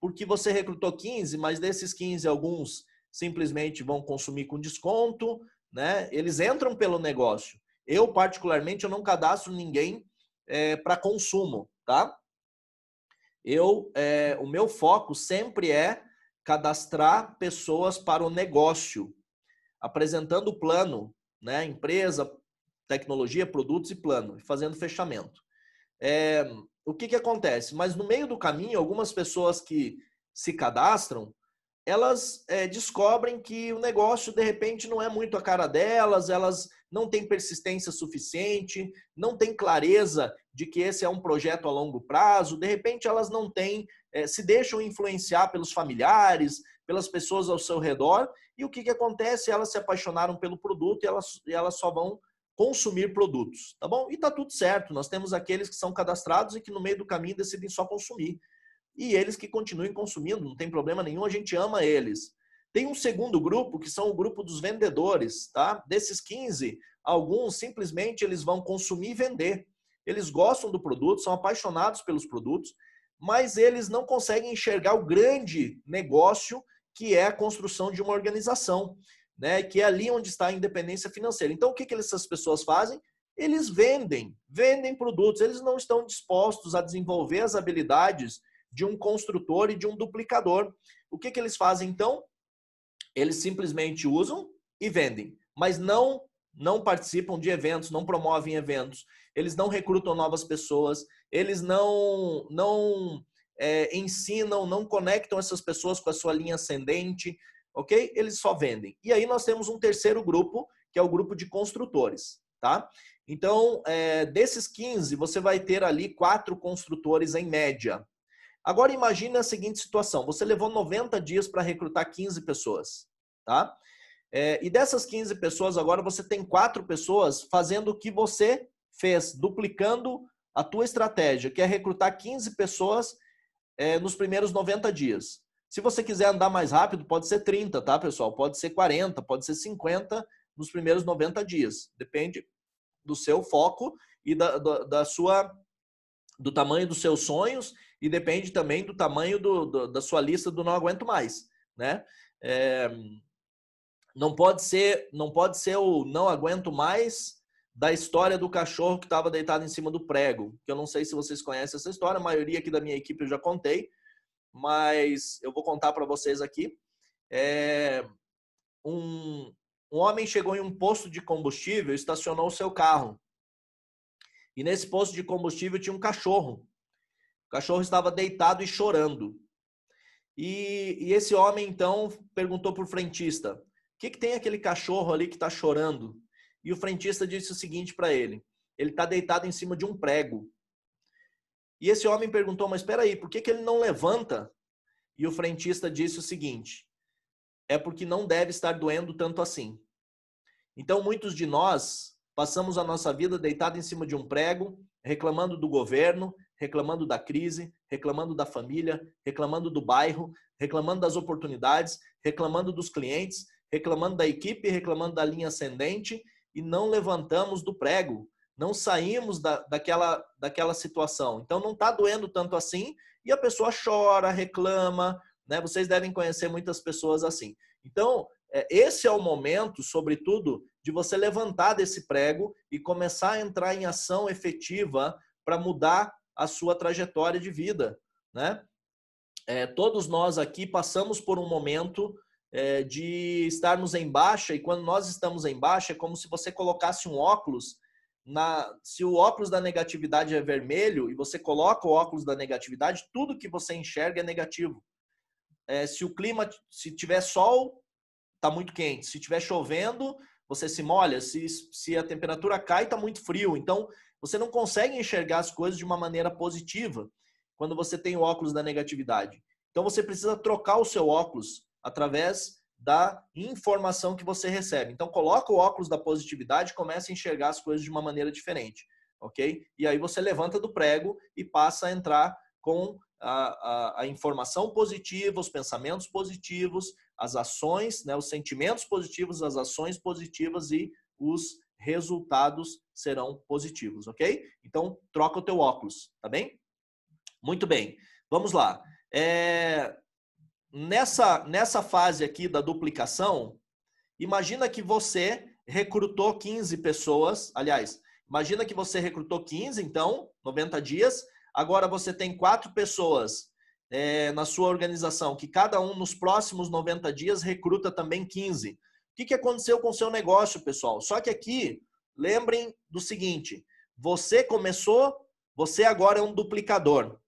Porque você recrutou 15, mas desses 15, alguns simplesmente vão consumir com desconto, né? Eles entram pelo negócio. Eu, particularmente, eu não cadastro ninguém é, para consumo, tá? Eu, é, o meu foco sempre é cadastrar pessoas para o negócio, apresentando o plano né? Empresa, tecnologia, produtos e plano, fazendo fechamento. É, o que, que acontece? Mas no meio do caminho, algumas pessoas que se cadastram, elas é, descobrem que o negócio, de repente, não é muito a cara delas, elas não têm persistência suficiente, não têm clareza de que esse é um projeto a longo prazo, de repente, elas não têm, é, se deixam influenciar pelos familiares, pelas pessoas ao seu redor. E o que, que acontece? Elas se apaixonaram pelo produto e elas, e elas só vão consumir produtos, tá bom? E tá tudo certo. Nós temos aqueles que são cadastrados e que no meio do caminho decidem só consumir. E eles que continuem consumindo, não tem problema nenhum, a gente ama eles. Tem um segundo grupo, que são o grupo dos vendedores, tá? Desses 15, alguns simplesmente eles vão consumir e vender. Eles gostam do produto, são apaixonados pelos produtos, mas eles não conseguem enxergar o grande negócio que é a construção de uma organização, né? que é ali onde está a independência financeira. Então, o que, que essas pessoas fazem? Eles vendem, vendem produtos, eles não estão dispostos a desenvolver as habilidades de um construtor e de um duplicador. O que, que eles fazem então? Eles simplesmente usam e vendem, mas não não participam de eventos, não promovem eventos, eles não recrutam novas pessoas, eles não não é, ensinam, não conectam essas pessoas com a sua linha ascendente, ok? Eles só vendem. E aí nós temos um terceiro grupo, que é o grupo de construtores, tá? Então, é, desses 15, você vai ter ali quatro construtores em média. Agora imagine a seguinte situação: você levou 90 dias para recrutar 15 pessoas, tá? É, e dessas 15 pessoas, agora você tem quatro pessoas fazendo o que você fez, duplicando a tua estratégia, que é recrutar 15 pessoas é, nos primeiros 90 dias. Se você quiser andar mais rápido, pode ser 30, tá, pessoal? Pode ser 40, pode ser 50 nos primeiros 90 dias. Depende do seu foco e da, da, da sua do tamanho dos seus sonhos e depende também do tamanho do, do da sua lista do não aguento mais, né? É, não pode ser não pode ser o não aguento mais da história do cachorro que estava deitado em cima do prego. Que eu não sei se vocês conhecem essa história, a maioria aqui da minha equipe eu já contei, mas eu vou contar para vocês aqui. É, um, um homem chegou em um posto de combustível, estacionou o seu carro. E nesse posto de combustível tinha um cachorro. O cachorro estava deitado e chorando. E, e esse homem então perguntou para o frentista: o que, que tem aquele cachorro ali que está chorando? E o frentista disse o seguinte para ele: ele está deitado em cima de um prego. E esse homem perguntou: mas espera aí, por que, que ele não levanta? E o frentista disse o seguinte: é porque não deve estar doendo tanto assim. Então, muitos de nós passamos a nossa vida deitado em cima de um prego, reclamando do governo, reclamando da crise, reclamando da família, reclamando do bairro, reclamando das oportunidades, reclamando dos clientes, reclamando da equipe, reclamando da linha ascendente e não levantamos do prego, não saímos da, daquela, daquela situação. Então não está doendo tanto assim e a pessoa chora, reclama, né? Vocês devem conhecer muitas pessoas assim. Então, é, esse é o momento, sobretudo, de você levantar desse prego e começar a entrar em ação efetiva para mudar a sua trajetória de vida, né? É, todos nós aqui passamos por um momento é, de estarmos em baixa, e quando nós estamos em baixa, é como se você colocasse um óculos. Na, se o óculos da negatividade é vermelho e você coloca o óculos da negatividade, tudo que você enxerga é negativo. É, se o clima, se tiver sol, está muito quente. Se tiver chovendo, você se molha. Se, se a temperatura cai, está muito frio. Então, você não consegue enxergar as coisas de uma maneira positiva quando você tem o óculos da negatividade. Então, você precisa trocar o seu óculos através da informação que você recebe. Então, coloca o óculos da positividade e começa a enxergar as coisas de uma maneira diferente, ok? E aí você levanta do prego e passa a entrar com a, a, a informação positiva, os pensamentos positivos, as ações, né, os sentimentos positivos, as ações positivas e os resultados serão positivos, ok? Então, troca o teu óculos, tá bem? Muito bem, vamos lá. É, nessa, nessa fase aqui da duplicação, imagina que você recrutou 15 pessoas, aliás, imagina que você recrutou 15, então, 90 dias, agora você tem quatro pessoas é, na sua organização, que cada um nos próximos 90 dias recruta também 15. O que, que aconteceu com o seu negócio, pessoal? Só que aqui, lembrem do seguinte, você começou, você agora é um duplicador.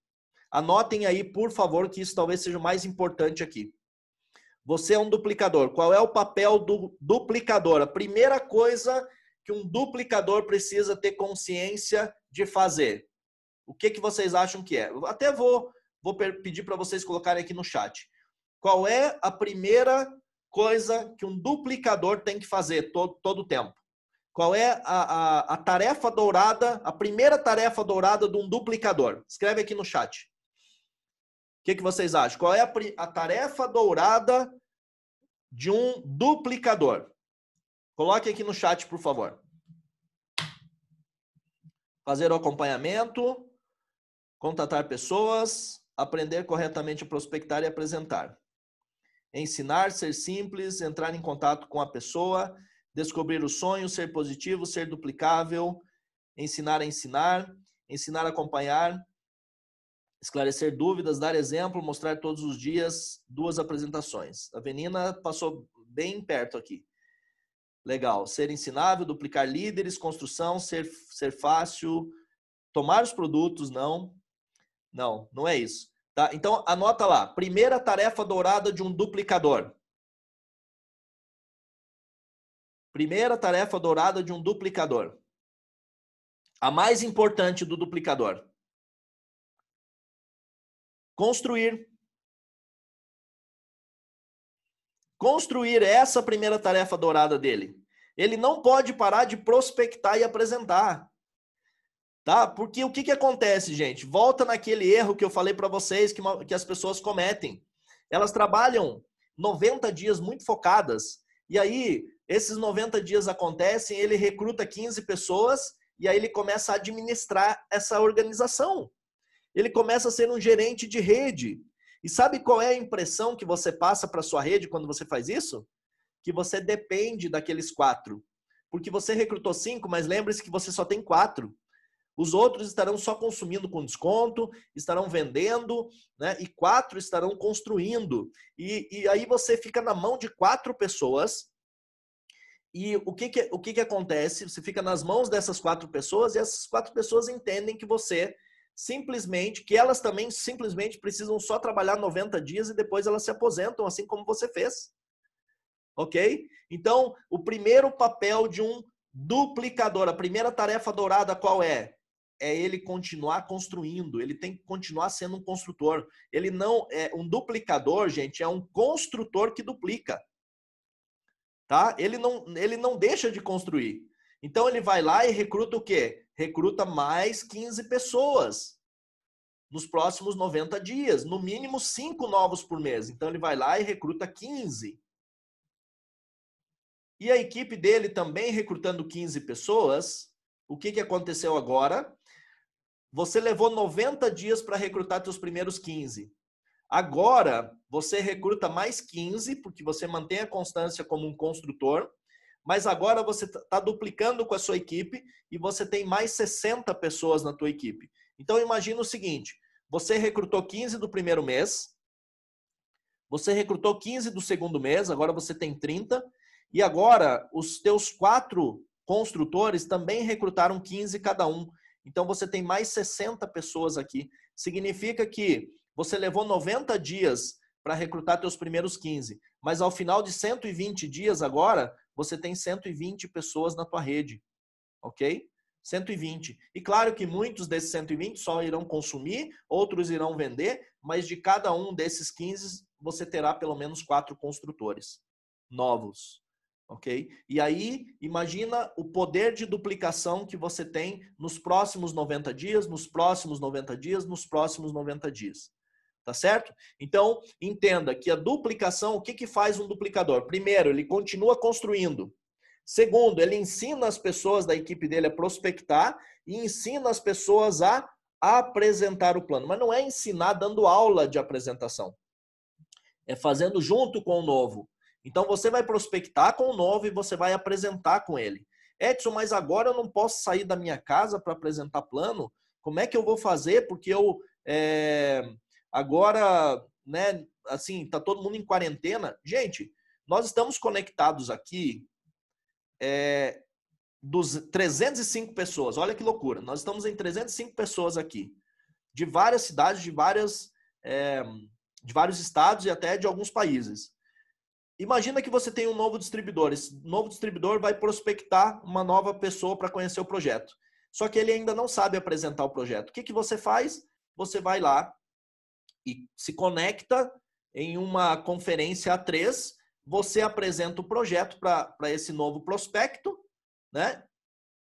Anotem aí, por favor, que isso talvez seja o mais importante aqui. Você é um duplicador. Qual é o papel do duplicador? A primeira coisa que um duplicador precisa ter consciência de fazer. O que, que vocês acham que é? Até vou, vou pedir para vocês colocarem aqui no chat. Qual é a primeira coisa que um duplicador tem que fazer todo, o tempo? Qual é a, a, a tarefa dourada, a primeira tarefa dourada de um duplicador? Escreve aqui no chat que, que vocês acham? Qual é a, a tarefa dourada de um duplicador? Coloque aqui no chat, por favor. Fazer o acompanhamento, contatar pessoas, aprender corretamente a prospectar e apresentar. Ensinar, ser simples, entrar em contato com a pessoa, descobrir o sonho, ser positivo, ser duplicável, ensinar a ensinar, ensinar a acompanhar, esclarecer dúvidas, dar exemplo, mostrar todos os dias duas apresentações. A Venina passou bem perto aqui. Legal. Ser ensinável, duplicar líderes, construção, ser, ser fácil, tomar os produtos, não. Não, não é isso. Tá? Então, anota lá. Primeira tarefa dourada de um duplicador. Primeira tarefa dourada de um duplicador. A mais importante do duplicador. Construir. Construir é essa primeira tarefa dourada dele. Ele não pode parar de prospectar e apresentar. Tá? Porque o que, que acontece, gente? Volta naquele erro que eu falei para vocês que, que as pessoas cometem. Elas trabalham 90 dias muito focadas. E aí, esses 90 dias acontecem, ele recruta 15 pessoas e aí ele começa a administrar essa organização. Ele começa a ser um gerente de rede. E sabe qual é a impressão que você passa para sua rede quando você faz isso? Que você depende daqueles quatro. Porque você recrutou cinco, mas lembre-se que você só tem quatro. Os outros estarão só consumindo com desconto, estarão vendendo, né? E quatro estarão construindo. E, e aí você fica na mão de quatro pessoas. E o que, que o que, que acontece? Você fica nas mãos dessas quatro pessoas e essas quatro pessoas entendem que você simplesmente, que elas também simplesmente precisam só trabalhar 90 dias e depois elas se aposentam, assim como você fez. Ok? Então, o primeiro papel de um duplicador, a primeira tarefa dourada qual é? É ele continuar construindo, ele tem que continuar sendo um construtor. Ele não é um duplicador, gente, é um construtor que duplica. Tá? Ele não, ele não deixa de construir. Então ele vai lá e recruta o quê? Recruta mais 15 pessoas nos próximos 90 dias, no mínimo 5 novos por mês. Então ele vai lá e recruta 15. E a equipe dele também recrutando 15 pessoas. O que, que aconteceu agora? Você levou 90 dias para recrutar seus primeiros 15. Agora, você recruta mais 15, porque você mantém a constância como um construtor, mas agora você está tá duplicando com a sua equipe e você tem mais 60 pessoas na tua equipe. Então imagina o seguinte, você recrutou 15 do primeiro mês, você recrutou 15 do segundo mês, agora você tem 30, e agora os teus quatro construtores também recrutaram 15 cada um. Então você tem mais 60 pessoas aqui. Significa que você levou 90 dias para recrutar teus primeiros 15, mas ao final de 120 dias agora, você tem 120 pessoas na tua rede, ok? 120. E claro que muitos desses 120 só irão consumir, outros irão vender, mas de cada um desses 15, você terá pelo menos quatro construtores novos, ok? E aí, imagina o poder de duplicação que você tem nos próximos 90 dias, nos próximos 90 dias, nos próximos 90 dias tá certo? Então, entenda que a duplicação, o que, que faz um duplicador? Primeiro, ele continua construindo. Segundo, ele ensina as pessoas da equipe dele a prospectar e ensina as pessoas a apresentar o plano. Mas não é ensinar dando aula de apresentação. É fazendo junto com o novo. Então você vai prospectar com o novo e você vai apresentar com ele. Edson, mas agora eu não posso sair da minha casa para apresentar plano. Como é que eu vou fazer? Porque eu é, Agora, né, assim, tá todo mundo em quarentena. Gente, nós estamos conectados aqui é, dos 305 pessoas. Olha que loucura. Nós estamos em 305 pessoas aqui, de várias cidades, de várias é, de vários estados e até de alguns países. Imagina que você tem um novo distribuidor. Esse novo distribuidor vai prospectar uma nova pessoa para conhecer o projeto. Só que ele ainda não sabe apresentar o projeto. O que, que você faz? Você vai lá, e se conecta em uma conferência a três. Você apresenta o projeto para esse novo prospecto, né?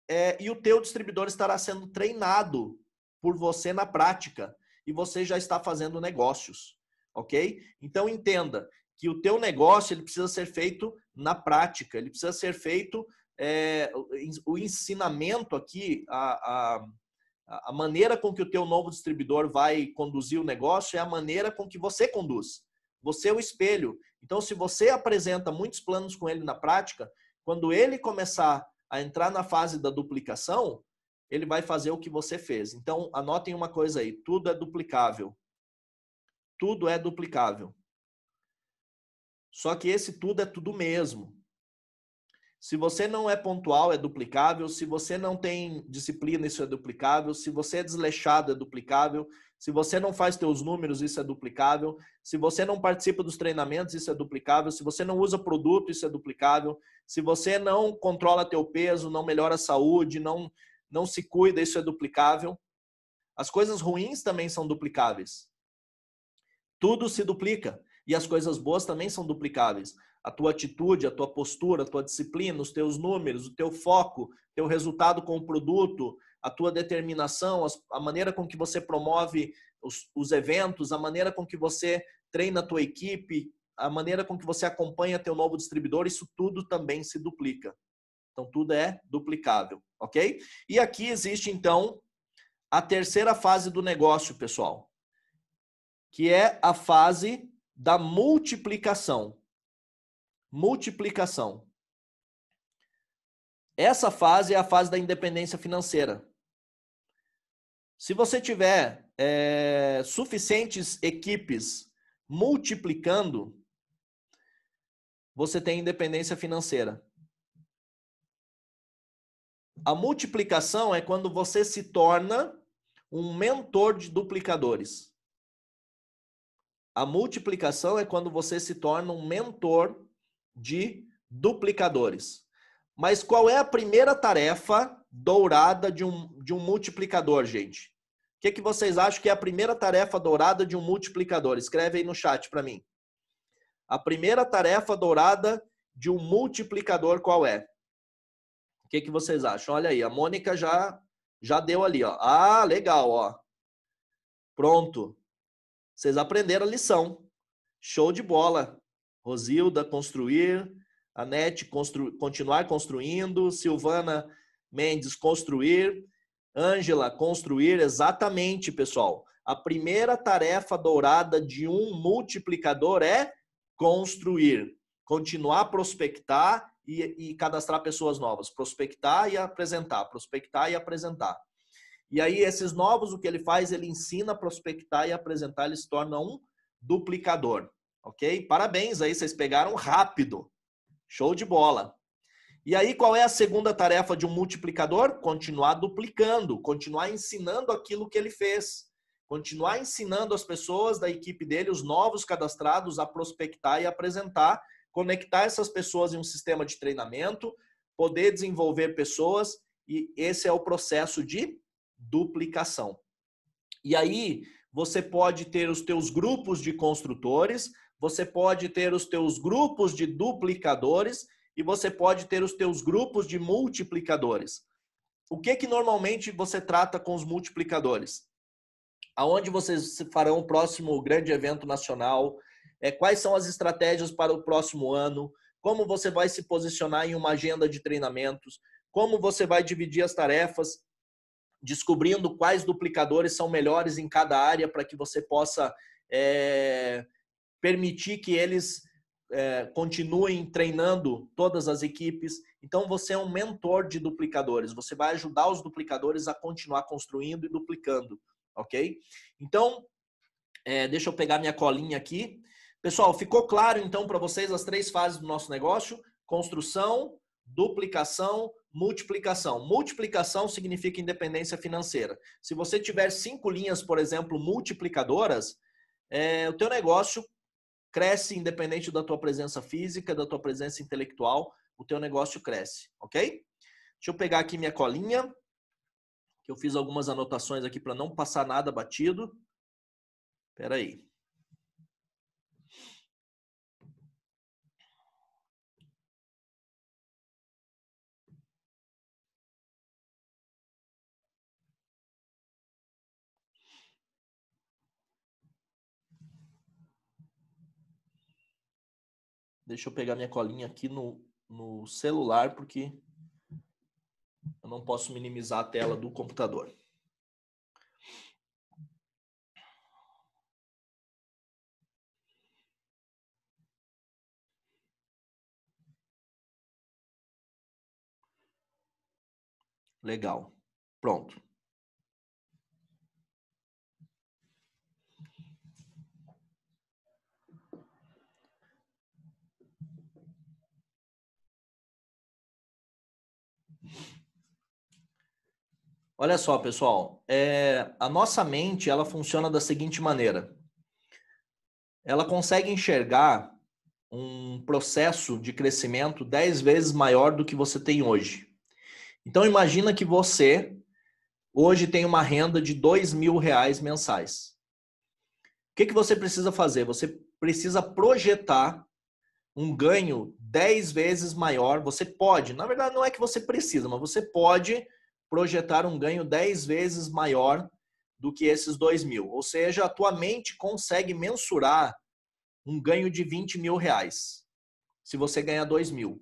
É, e o teu distribuidor estará sendo treinado por você na prática e você já está fazendo negócios, ok? Então entenda que o teu negócio ele precisa ser feito na prática, ele precisa ser feito é, o ensinamento aqui, a, a, a maneira com que o teu novo distribuidor vai conduzir o negócio é a maneira com que você conduz. Você é o espelho. Então, se você apresenta muitos planos com ele na prática, quando ele começar a entrar na fase da duplicação, ele vai fazer o que você fez. Então, anotem uma coisa aí: tudo é duplicável. Tudo é duplicável. Só que esse tudo é tudo mesmo. Se você não é pontual, é duplicável. Se você não tem disciplina, isso é duplicável. Se você é desleixado, é duplicável. Se você não faz teus números, isso é duplicável. Se você não participa dos treinamentos, isso é duplicável. Se você não usa produto, isso é duplicável. Se você não controla teu peso, não melhora a saúde, não não se cuida, isso é duplicável. As coisas ruins também são duplicáveis. Tudo se duplica e as coisas boas também são duplicáveis a tua atitude, a tua postura, a tua disciplina, os teus números, o teu foco, teu resultado com o produto, a tua determinação, a maneira com que você promove os, os eventos, a maneira com que você treina a tua equipe, a maneira com que você acompanha teu novo distribuidor, isso tudo também se duplica. Então tudo é duplicável, ok? E aqui existe então a terceira fase do negócio, pessoal, que é a fase da multiplicação multiplicação. Essa fase é a fase da independência financeira. Se você tiver é, suficientes equipes multiplicando, você tem independência financeira. A multiplicação é quando você se torna um mentor de duplicadores. A multiplicação é quando você se torna um mentor de duplicadores. Mas qual é a primeira tarefa dourada de um, de um multiplicador, gente? O que, que vocês acham que é a primeira tarefa dourada de um multiplicador? Escreve aí no chat para mim. A primeira tarefa dourada de um multiplicador qual é? O que, que vocês acham? Olha aí, a Mônica já já deu ali, ó. Ah, legal, ó. Pronto. Vocês aprenderam a lição. Show de bola. Rosilda, construir. Anete, constru, continuar construindo. Silvana Mendes, construir. Ângela, construir. Exatamente, pessoal. A primeira tarefa dourada de um multiplicador é construir. Continuar a prospectar e, e cadastrar pessoas novas. Prospectar e apresentar. Prospectar e apresentar. E aí, esses novos, o que ele faz? Ele ensina a prospectar e apresentar, ele se torna um duplicador. Ok? Parabéns aí, vocês pegaram rápido. Show de bola. E aí, qual é a segunda tarefa de um multiplicador? Continuar duplicando, continuar ensinando aquilo que ele fez. Continuar ensinando as pessoas da equipe dele, os novos cadastrados, a prospectar e apresentar, conectar essas pessoas em um sistema de treinamento, poder desenvolver pessoas, e esse é o processo de duplicação. E aí, você pode ter os teus grupos de construtores, você pode ter os teus grupos de duplicadores e você pode ter os teus grupos de multiplicadores. O que que normalmente você trata com os multiplicadores? Aonde vocês farão o próximo grande evento nacional? É, quais são as estratégias para o próximo ano? Como você vai se posicionar em uma agenda de treinamentos? Como você vai dividir as tarefas? Descobrindo quais duplicadores são melhores em cada área para que você possa é permitir que eles é, continuem treinando todas as equipes. Então, você é um mentor de duplicadores. Você vai ajudar os duplicadores a continuar construindo e duplicando, ok? Então, é, deixa eu pegar minha colinha aqui. Pessoal, ficou claro então para vocês as três fases do nosso negócio? Construção, duplicação, multiplicação. Multiplicação significa independência financeira. Se você tiver cinco linhas, por exemplo, multiplicadoras, é, o teu negócio cresce independente da tua presença física, da tua presença intelectual, o teu negócio cresce, ok? Deixa eu pegar aqui minha colinha, que eu fiz algumas anotações aqui para não passar nada batido. Espera aí. Deixa eu pegar minha colinha aqui no, no celular, porque eu não posso minimizar a tela do computador. Legal. Pronto. Olha só, pessoal, é, a nossa mente ela funciona da seguinte maneira: ela consegue enxergar um processo de crescimento 10 vezes maior do que você tem hoje. Então imagina que você hoje tem uma renda de dois mil reais mensais. O que, que você precisa fazer? Você precisa projetar um ganho 10 vezes maior. Você pode, na verdade, não é que você precisa, mas você pode projetar um ganho 10 vezes maior do que esses 2 mil. Ou seja, a tua mente consegue mensurar um ganho de 20 mil reais, se você ganhar 2 mil.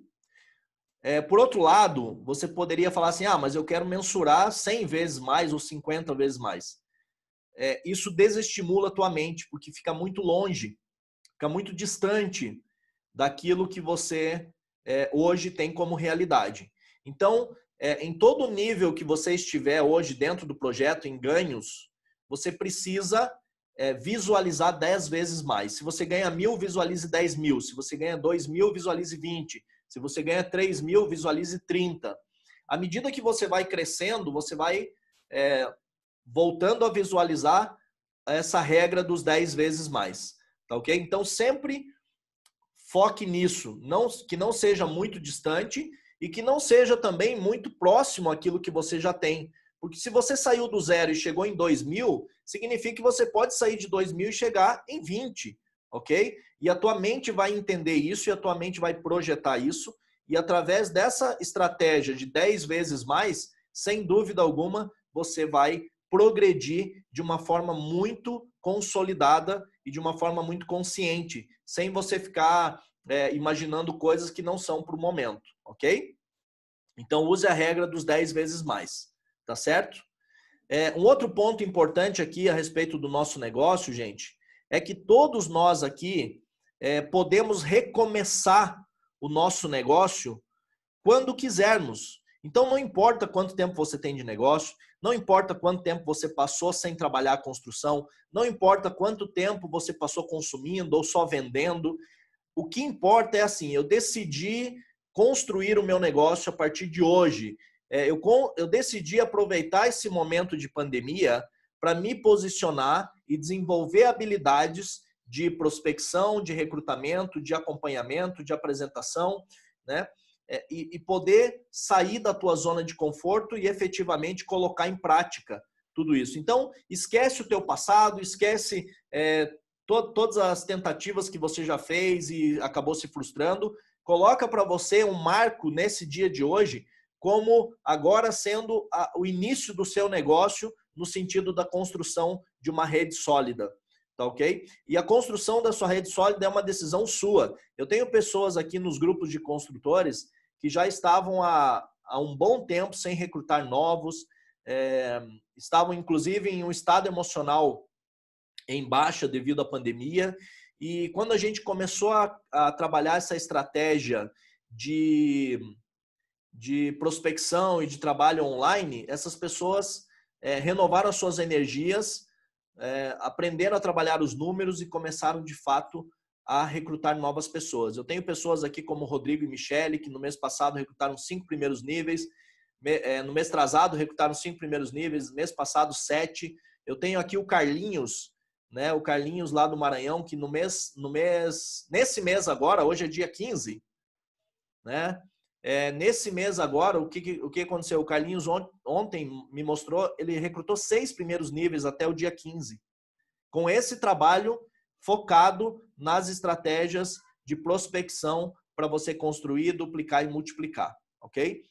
É, por outro lado, você poderia falar assim, ah, mas eu quero mensurar 100 vezes mais ou 50 vezes mais. É, isso desestimula a tua mente, porque fica muito longe, fica muito distante daquilo que você é, hoje tem como realidade. Então, é, em todo nível que você estiver hoje dentro do projeto, em ganhos, você precisa é, visualizar 10 vezes mais. Se você ganha mil, visualize 10 mil. Se você ganha 2 mil, visualize 20. Se você ganha 3 mil, visualize 30. À medida que você vai crescendo, você vai é, voltando a visualizar essa regra dos 10 vezes mais. Tá ok? Então, sempre foque nisso. Não, que não seja muito distante e que não seja também muito próximo àquilo que você já tem. Porque se você saiu do zero e chegou em 2 mil, significa que você pode sair de 2 mil e chegar em 20, ok? E a tua mente vai entender isso e a tua mente vai projetar isso. E através dessa estratégia de 10 vezes mais, sem dúvida alguma, você vai progredir de uma forma muito consolidada e de uma forma muito consciente, sem você ficar é, imaginando coisas que não são para o momento, ok? Então use a regra dos 10 vezes mais, tá certo? É, um outro ponto importante aqui a respeito do nosso negócio, gente, é que todos nós aqui é, podemos recomeçar o nosso negócio quando quisermos. Então não importa quanto tempo você tem de negócio, não importa quanto tempo você passou sem trabalhar a construção, não importa quanto tempo você passou consumindo ou só vendendo, o que importa é assim, eu decidi construir o meu negócio a partir de hoje. É, eu, eu decidi aproveitar esse momento de pandemia para me posicionar e desenvolver habilidades de prospecção, de recrutamento, de acompanhamento, de apresentação, né? É, e, e poder sair da tua zona de conforto e efetivamente colocar em prática tudo isso. Então, esquece o teu passado, esquece é, to todas as tentativas que você já fez e acabou se frustrando, coloca para você um marco nesse dia de hoje como agora sendo a, o início do seu negócio no sentido da construção de uma rede sólida, tá ok? E a construção da sua rede sólida é uma decisão sua. Eu tenho pessoas aqui nos grupos de construtores que já estavam há, há um bom tempo sem recrutar novos, é, estavam inclusive em um estado emocional em baixa devido à pandemia. E quando a gente começou a, a trabalhar essa estratégia de, de prospecção e de trabalho online, essas pessoas é, renovaram suas energias, é, aprenderam a trabalhar os números e começaram de fato a recrutar novas pessoas. Eu tenho pessoas aqui como Rodrigo e Michele, que no mês passado recrutaram cinco primeiros níveis, é, no mês atrasado recrutaram cinco primeiros níveis, mês passado sete. Eu tenho aqui o Carlinhos, né? O Carlinhos lá do Maranhão, que no mês, no mês, nesse mês agora, hoje é dia 15, né? É, nesse mês agora, o que, o que aconteceu? O Carlinhos on, ontem me mostrou, ele recrutou seis primeiros níveis até o dia 15. Com esse trabalho focado nas estratégias de prospecção para você construir, duplicar e multiplicar, ok?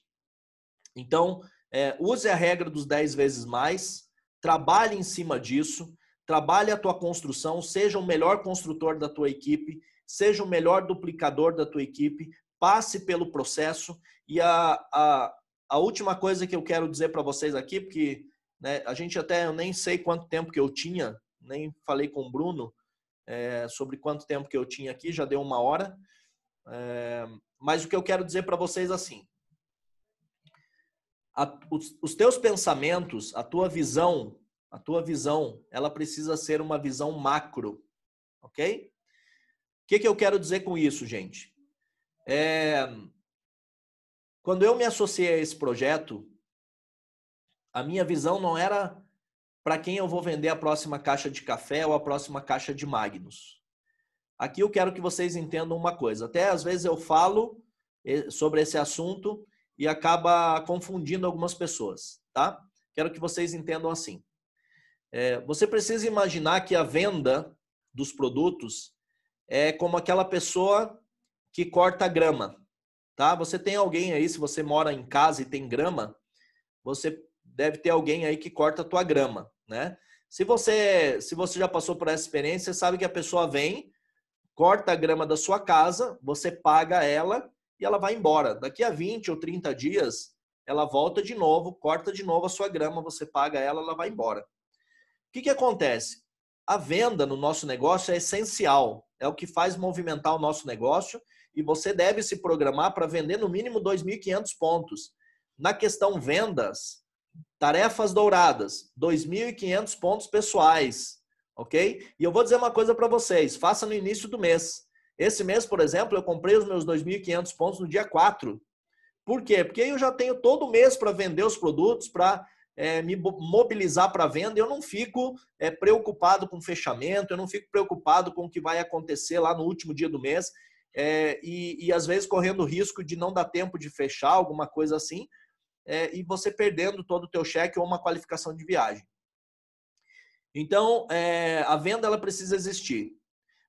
Então, é, use a regra dos 10 vezes mais, trabalhe em cima disso, trabalhe a tua construção, seja o melhor construtor da tua equipe, seja o melhor duplicador da tua equipe, passe pelo processo. E a, a, a última coisa que eu quero dizer para vocês aqui, porque né, a gente até, eu nem sei quanto tempo que eu tinha, nem falei com o Bruno é, sobre quanto tempo que eu tinha aqui, já deu uma hora. É, mas o que eu quero dizer para vocês é assim, a, os, os teus pensamentos, a tua visão a tua visão, ela precisa ser uma visão macro, ok? O que, que eu quero dizer com isso, gente? É... Quando eu me associei a esse projeto, a minha visão não era para quem eu vou vender a próxima caixa de café ou a próxima caixa de Magnus. Aqui eu quero que vocês entendam uma coisa. Até às vezes eu falo eh, sobre esse assunto e acaba confundindo algumas pessoas, tá? Quero que vocês entendam assim. É, você precisa imaginar que a venda dos produtos é como aquela pessoa que corta grama, tá? Você tem alguém aí, se você mora em casa e tem grama, você deve ter alguém aí que corta a tua grama, né? Se você, se você já passou por essa experiência, sabe que a pessoa vem, corta a grama da sua casa, você paga ela e ela vai embora. Daqui a 20 ou 30 dias, ela volta de novo, corta de novo a sua grama, você paga ela, ela vai embora que, que acontece? A venda no nosso negócio é essencial, é o que faz movimentar o nosso negócio e você deve se programar para vender no mínimo 2.500 pontos. Na questão vendas, tarefas douradas, 2.500 pontos pessoais, ok? E eu vou dizer uma coisa para vocês, faça no início do mês. Esse mês, por exemplo, eu comprei os meus 2.500 pontos no dia 4. Por quê? Porque eu já tenho todo mês para vender os produtos, para é, me mobilizar para venda, eu não fico é, preocupado com fechamento, eu não fico preocupado com o que vai acontecer lá no último dia do mês, é, e, e, às vezes correndo risco de não dar tempo de fechar, alguma coisa assim, é, e você perdendo todo o teu cheque ou uma qualificação de viagem. Então, é, a venda ela precisa existir.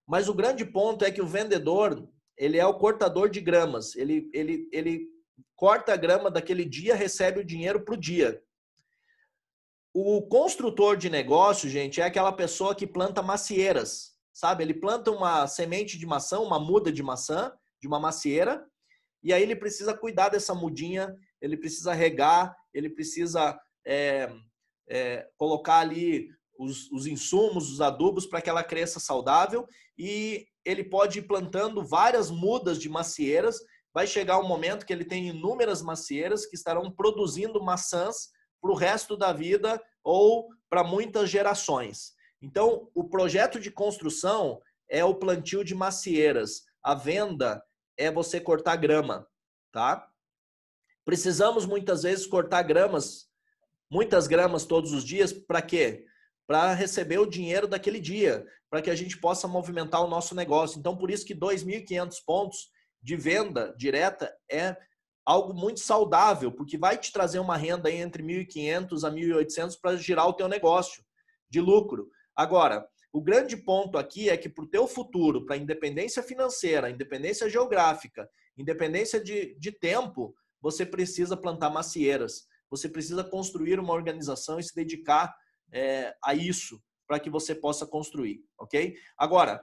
Mas o grande ponto é que o vendedor, ele é o cortador de gramas, ele, ele, ele corta a grama daquele dia, recebe o dinheiro para o dia. O construtor de negócio, gente, é aquela pessoa que planta macieiras, sabe? Ele planta uma semente de maçã, uma muda de maçã, de uma macieira, e aí ele precisa cuidar dessa mudinha, ele precisa regar, ele precisa é, é, colocar ali os, os insumos, os adubos para que ela cresça saudável, e ele pode ir plantando várias mudas de macieiras. Vai chegar um momento que ele tem inúmeras macieiras que estarão produzindo maçãs para o resto da vida ou para muitas gerações. Então, o projeto de construção é o plantio de macieiras, a venda é você cortar grama, tá? Precisamos muitas vezes cortar gramas, muitas gramas todos os dias, para quê? Para receber o dinheiro daquele dia, para que a gente possa movimentar o nosso negócio. Então, por isso que 2.500 pontos de venda direta é algo muito saudável, porque vai te trazer uma renda entre 1.500 a 1.800 para girar o teu negócio de lucro. Agora, o grande ponto aqui é que para o teu futuro, para independência financeira, independência geográfica, independência de, de tempo, você precisa plantar macieiras, você precisa construir uma organização e se dedicar é, a isso para que você possa construir, ok? Agora,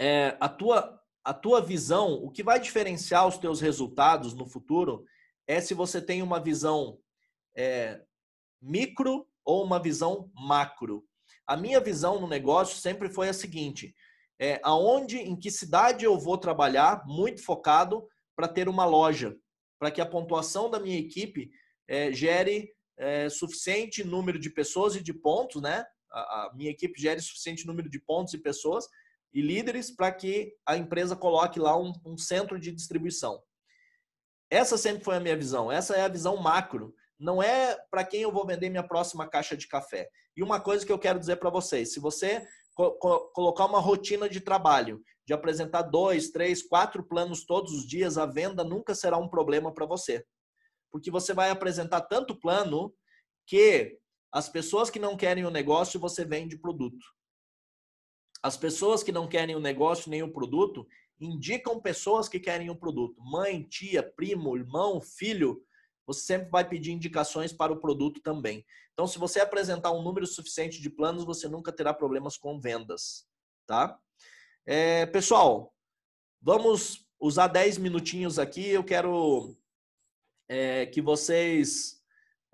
é, a tua a tua visão, o que vai diferenciar os teus resultados no futuro é se você tem uma visão é, micro ou uma visão macro. A minha visão no negócio sempre foi a seguinte: é, aonde, em que cidade eu vou trabalhar, muito focado para ter uma loja, para que a pontuação da minha equipe é, gere é, suficiente número de pessoas e de pontos, né? A, a minha equipe gere suficiente número de pontos e pessoas e líderes para que a empresa coloque lá um, um, centro de distribuição. Essa sempre foi a minha visão, essa é a visão macro. Não é para quem eu vou vender minha próxima caixa de café. E uma coisa que eu quero dizer para vocês: se você co colocar uma rotina de trabalho, de apresentar dois, três, quatro planos todos os dias, a venda nunca será um problema para você. Porque você vai apresentar tanto plano que as pessoas que não querem o negócio você vende produto. As pessoas que não querem o negócio nem o produto indicam pessoas que querem o produto. Mãe, tia, primo, irmão, filho, você sempre vai pedir indicações para o produto também. Então, se você apresentar um número suficiente de planos, você nunca terá problemas com vendas, tá? É, pessoal, vamos usar 10 minutinhos aqui. Eu quero é, que vocês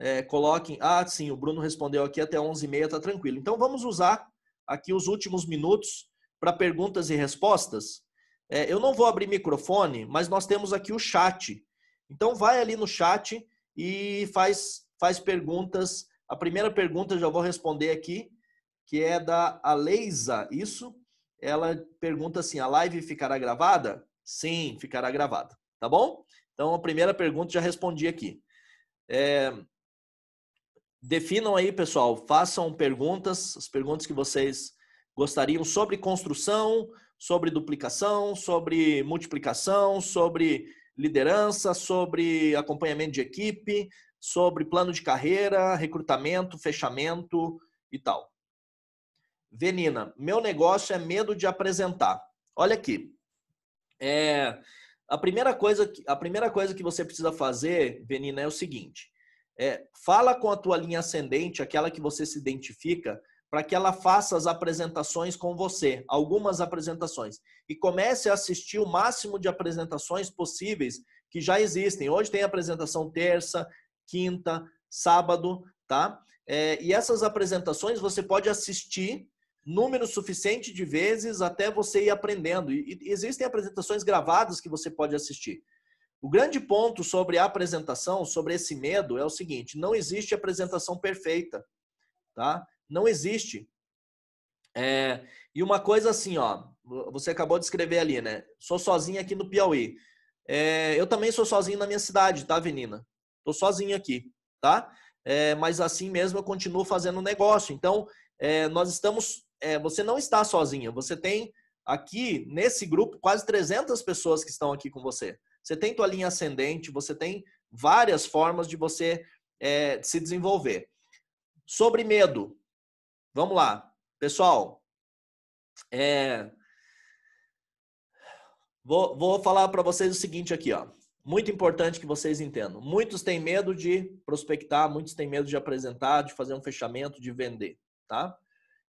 é, coloquem. Ah, sim, o Bruno respondeu aqui até 11h30, tá tranquilo. Então, vamos usar aqui os últimos minutos para perguntas e respostas. É, eu não vou abrir microfone, mas nós temos aqui o chat. Então vai ali no chat e faz, faz perguntas. A primeira pergunta já vou responder aqui, que é da Aleisa, isso? Ela pergunta assim: a live ficará gravada? Sim, ficará gravada, tá bom? Então a primeira pergunta já respondi aqui. É, Definam aí, pessoal, façam perguntas, as perguntas que vocês gostariam sobre construção, sobre duplicação, sobre multiplicação, sobre liderança, sobre acompanhamento de equipe, sobre plano de carreira, recrutamento, fechamento e tal. Venina, meu negócio é medo de apresentar. Olha aqui. É, a primeira coisa que a primeira coisa que você precisa fazer, Venina, é o seguinte: é, fala com a tua linha ascendente, aquela que você se identifica, para que ela faça as apresentações com você, algumas apresentações. E comece a assistir o máximo de apresentações possíveis que já existem. Hoje tem apresentação terça, quinta, sábado, tá? É, e essas apresentações você pode assistir número suficiente de vezes até você ir aprendendo. E, e existem apresentações gravadas que você pode assistir. O grande ponto sobre a apresentação, sobre esse medo, é o seguinte: não existe apresentação perfeita, tá? Não existe. É, e uma coisa assim, ó, você acabou de escrever ali, né? Sou sozinho aqui no Piauí. É, eu também sou sozinho na minha cidade, tá, menina? Tô sozinho aqui, tá? É, mas assim mesmo eu continuo fazendo negócio. Então, é, nós estamos. É, você não está sozinha, você tem Aqui, nesse grupo, quase 300 pessoas que estão aqui com você. Você tem tua linha ascendente, você tem várias formas de você é, se desenvolver. Sobre medo. Vamos lá. Pessoal, é... vou, vou falar para vocês o seguinte aqui, ó. Muito importante que vocês entendam. Muitos têm medo de prospectar, muitos têm medo de apresentar, de fazer um fechamento, de vender, tá?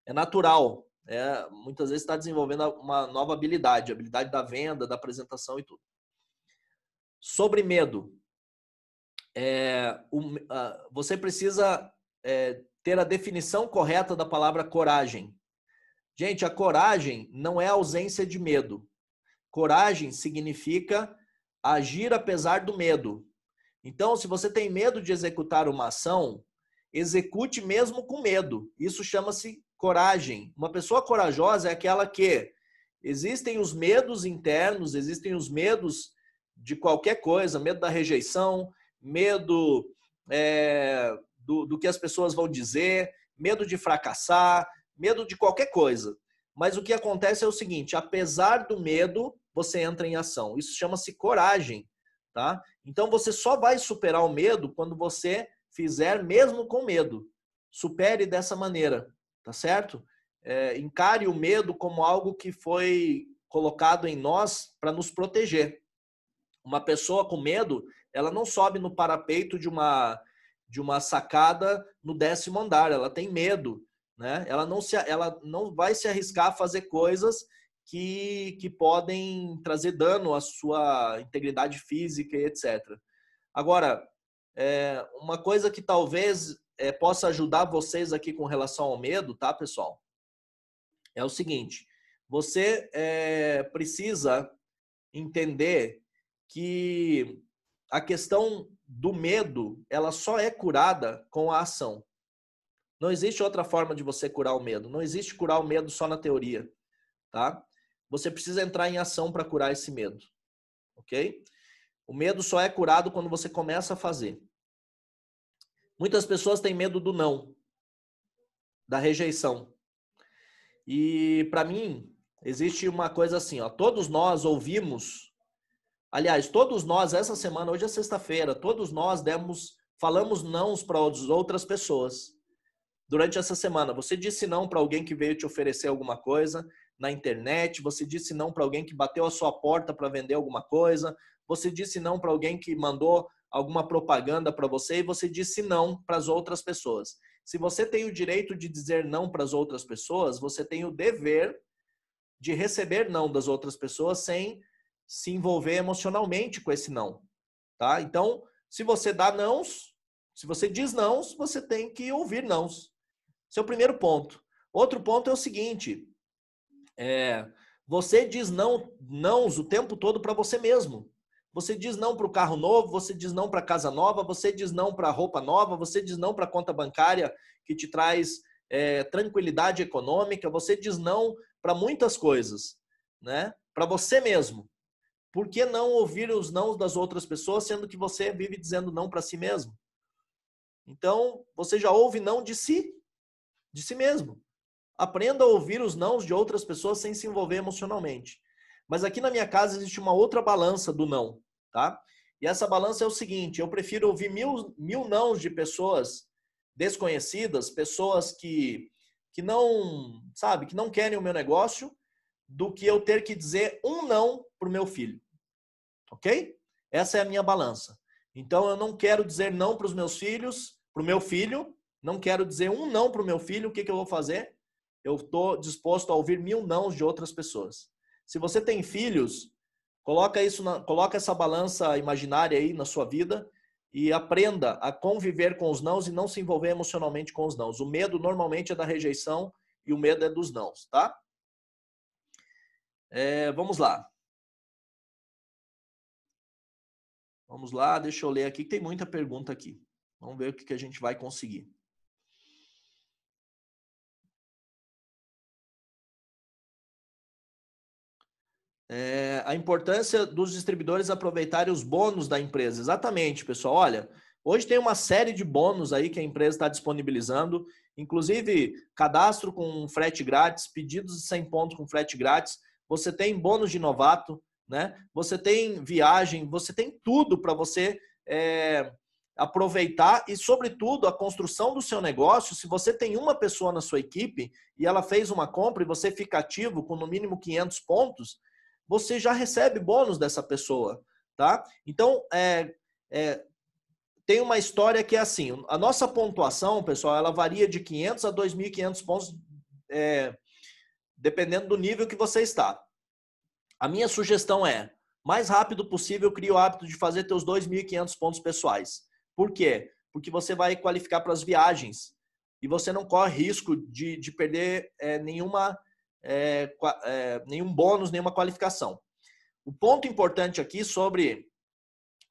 É natural é, muitas vezes está desenvolvendo uma nova habilidade, habilidade da venda, da apresentação e tudo. Sobre medo, é, o, a, você precisa é, ter a definição correta da palavra coragem. Gente, a coragem não é ausência de medo. Coragem significa agir apesar do medo. Então, se você tem medo de executar uma ação, execute mesmo com medo. Isso chama-se coragem. Uma pessoa corajosa é aquela que existem os medos internos, existem os medos de qualquer coisa, medo da rejeição, medo é, do, do que as pessoas vão dizer, medo de fracassar, medo de qualquer coisa. Mas o que acontece é o seguinte: apesar do medo, você entra em ação. Isso chama-se coragem, tá? Então você só vai superar o medo quando você fizer mesmo com medo. Supere dessa maneira tá certo? É, encare o medo como algo que foi colocado em nós para nos proteger. Uma pessoa com medo, ela não sobe no parapeito de uma de uma sacada no décimo andar, ela tem medo, né? Ela não se ela não vai se arriscar a fazer coisas que que podem trazer dano à sua integridade física e etc. Agora, é, uma coisa que talvez é, possa ajudar vocês aqui com relação ao medo, tá, pessoal? É o seguinte: você é, precisa entender que a questão do medo ela só é curada com a ação. Não existe outra forma de você curar o medo. Não existe curar o medo só na teoria, tá? Você precisa entrar em ação para curar esse medo, ok? O medo só é curado quando você começa a fazer. Muitas pessoas têm medo do não, da rejeição. E para mim, existe uma coisa assim, ó, todos nós ouvimos, aliás, todos nós essa semana, hoje é sexta-feira, todos nós demos, falamos não para outras pessoas. Durante essa semana, você disse não para alguém que veio te oferecer alguma coisa na internet, você disse não para alguém que bateu a sua porta para vender alguma coisa, você disse não para alguém que mandou alguma propaganda para você e você disse não para as outras pessoas. Se você tem o direito de dizer não para as outras pessoas, você tem o dever de receber não das outras pessoas sem se envolver emocionalmente com esse não, tá? Então, se você dá não, se você diz não, você tem que ouvir não. Seu é primeiro ponto. Outro ponto é o seguinte: é, você diz não, não o tempo todo para você mesmo. Você diz não para o carro novo, você diz não para a casa nova, você diz não para a roupa nova, você diz não para a conta bancária que te traz é, tranquilidade econômica, você diz não para muitas coisas, né? Para você mesmo. Por que não ouvir os não das outras pessoas, sendo que você vive dizendo não para si mesmo? Então, você já ouve não de si, de si mesmo. Aprenda a ouvir os nãos de outras pessoas sem se envolver emocionalmente. Mas aqui na minha casa existe uma outra balança do não, tá? E essa balança é o seguinte: eu prefiro ouvir mil, mil nãos de pessoas desconhecidas, pessoas que, que não, sabe, que não querem o meu negócio, do que eu ter que dizer um não para o meu filho. Ok? Essa é a minha balança. Então eu não quero dizer não para os meus filhos, para o meu filho, não quero dizer um não para o meu filho, o que, que eu vou fazer? Eu estou disposto a ouvir mil nãos de outras pessoas. Se você tem filhos, coloca isso, na, coloca essa balança imaginária aí na sua vida e aprenda a conviver com os nãos e não se envolver emocionalmente com os nãos. O medo normalmente é da rejeição e o medo é dos nãos, tá? É, vamos lá. Vamos lá, deixa eu ler aqui, tem muita pergunta aqui. Vamos ver o que, que a gente vai conseguir. É, a importância dos distribuidores aproveitarem os bônus da empresa. Exatamente, pessoal. Olha, hoje tem uma série de bônus aí que a empresa está disponibilizando, inclusive cadastro com frete grátis, pedidos de 100 pontos com frete grátis. Você tem bônus de novato, né? Você tem viagem, você tem tudo para você é, aproveitar e, sobretudo, a construção do seu negócio. Se você tem uma pessoa na sua equipe e ela fez uma compra e você fica ativo com no mínimo 500 pontos, você já recebe bônus dessa pessoa, tá? Então, é, é, tem uma história que é assim, a nossa pontuação, pessoal, ela varia de 500 a 2.500 pontos, é, dependendo do nível que você está. A minha sugestão é, mais rápido possível, crie o hábito de fazer teus 2.500 pontos pessoais. Por quê? Porque você vai qualificar para as viagens e você não corre risco de, de perder é, nenhuma é, é, nenhum bônus, nenhuma qualificação. O ponto importante aqui sobre,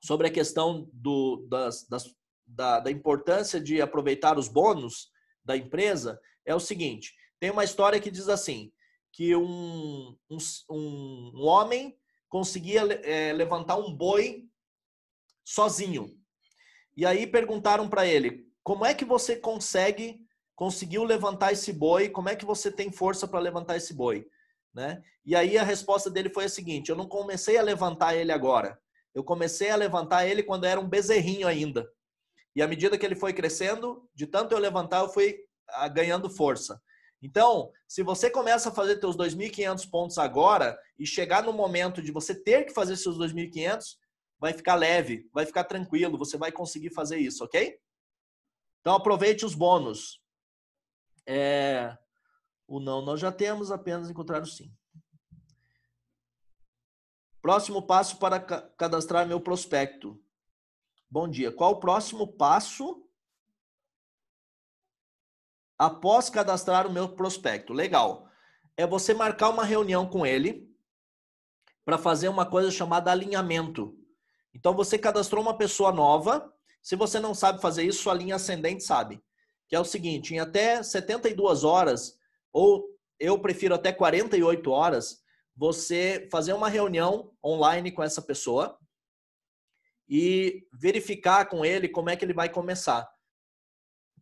sobre a questão do, das, das, da, da importância de aproveitar os bônus da empresa é o seguinte: tem uma história que diz assim, que um, um, um homem conseguia é, levantar um boi sozinho. E aí perguntaram para ele: como é que você consegue conseguiu levantar esse boi, como é que você tem força para levantar esse boi? Né? E aí a resposta dele foi a seguinte: eu não comecei a levantar ele agora. Eu comecei a levantar ele quando era um bezerrinho ainda. E à medida que ele foi crescendo, de tanto eu levantar, eu fui ah, ganhando força. Então, se você começa a fazer seus 2.500 pontos agora e chegar no momento de você ter que fazer seus 2.500, vai ficar leve, vai ficar tranquilo, você vai conseguir fazer isso, ok? Então, aproveite os bônus. É, o não nós já temos, apenas encontrar o sim. Próximo passo para cadastrar meu prospecto. Bom dia. Qual o próximo passo após cadastrar o meu prospecto? Legal. É você marcar uma reunião com ele para fazer uma coisa chamada alinhamento. Então você cadastrou uma pessoa nova. Se você não sabe fazer isso, sua linha ascendente sabe que é o seguinte: em até 72 horas, ou eu prefiro até 48 horas, você fazer uma reunião online com essa pessoa e verificar com ele como é que ele vai começar.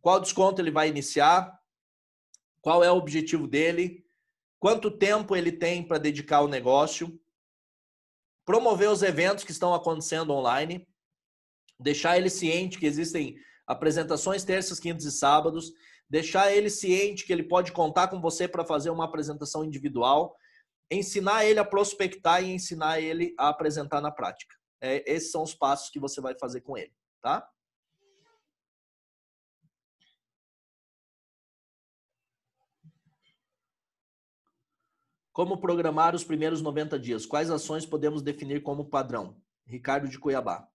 Qual desconto ele vai iniciar? Qual é o objetivo dele? Quanto tempo ele tem para dedicar ao negócio? Promover os eventos que estão acontecendo online, deixar ele ciente que existem apresentações terças, quintas e sábados, deixar ele ciente que ele pode contar com você para fazer uma apresentação individual, ensinar ele a prospectar e ensinar ele a apresentar na prática. É, esses são os passos que você vai fazer com ele, tá? Como programar os primeiros 90 dias? Quais ações podemos definir como padrão? Ricardo de Cuiabá.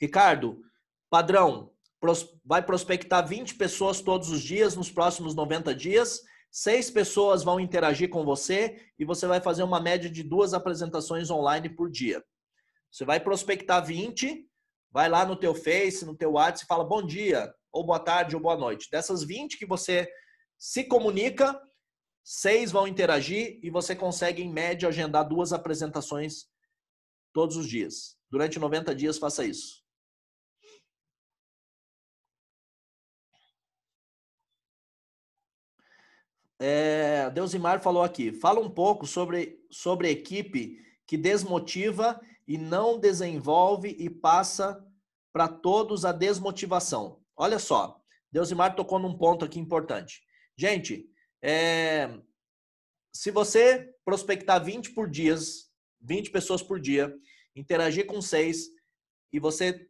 Ricardo, padrão, vai prospectar 20 pessoas todos os dias nos próximos 90 dias. Seis pessoas vão interagir com você e você vai fazer uma média de duas apresentações online por dia. Você vai prospectar 20, vai lá no teu Face, no teu WhatsApp e fala bom dia, ou boa tarde, ou boa noite. Dessas 20 que você se comunica, seis vão interagir e você consegue, em média, agendar duas apresentações todos os dias. Durante 90 dias, faça isso. é, Deusimar falou aqui. Fala um pouco sobre, sobre equipe que desmotiva e não desenvolve e passa para todos a desmotivação. Olha só, Deusimar tocou num ponto aqui importante. Gente, é, se você prospectar 20 por dias, 20 pessoas por dia, interagir com seis e você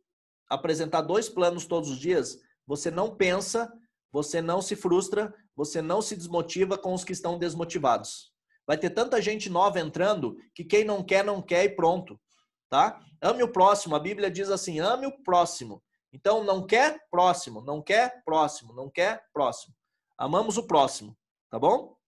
apresentar dois planos todos os dias, você não pensa você não se frustra, você não se desmotiva com os que estão desmotivados. Vai ter tanta gente nova entrando que quem não quer, não quer e pronto. Tá? Ame o próximo. A Bíblia diz assim: ame o próximo. Então, não quer próximo, não quer próximo, não quer próximo. Amamos o próximo, tá bom?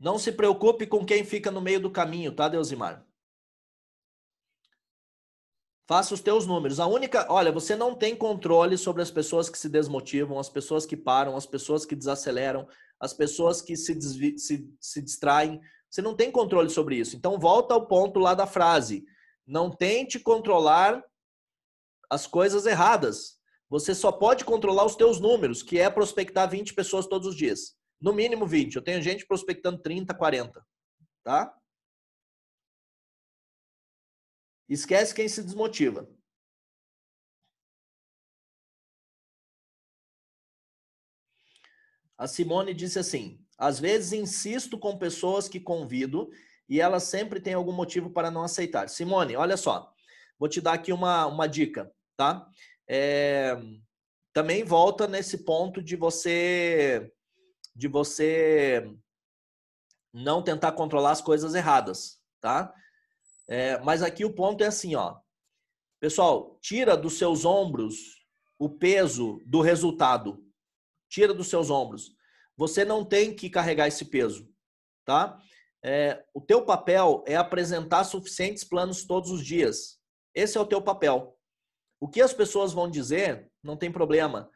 Não se preocupe com quem fica no meio do caminho, tá, Deusimar? Faça os teus números. A única, olha, você não tem controle sobre as pessoas que se desmotivam, as pessoas que param, as pessoas que desaceleram, as pessoas que se, desvi, se, se distraem. Você não tem controle sobre isso. Então volta ao ponto lá da frase. Não tente controlar as coisas erradas. Você só pode controlar os teus números, que é prospectar 20 pessoas todos os dias. No mínimo 20. Eu tenho gente prospectando 30, 40, tá? Esquece quem se desmotiva. A Simone disse assim: às vezes insisto com pessoas que convido e elas sempre têm algum motivo para não aceitar. Simone, olha só, vou te dar aqui uma, uma dica, tá? É, também volta nesse ponto de você de você não tentar controlar as coisas erradas, tá? É, mas aqui o ponto é assim, ó. Pessoal, tira dos seus ombros o peso do resultado. Tira dos seus ombros. Você não tem que carregar esse peso, tá? É, o teu papel é apresentar suficientes planos todos os dias. Esse é o teu papel. O que as pessoas vão dizer, não tem problema.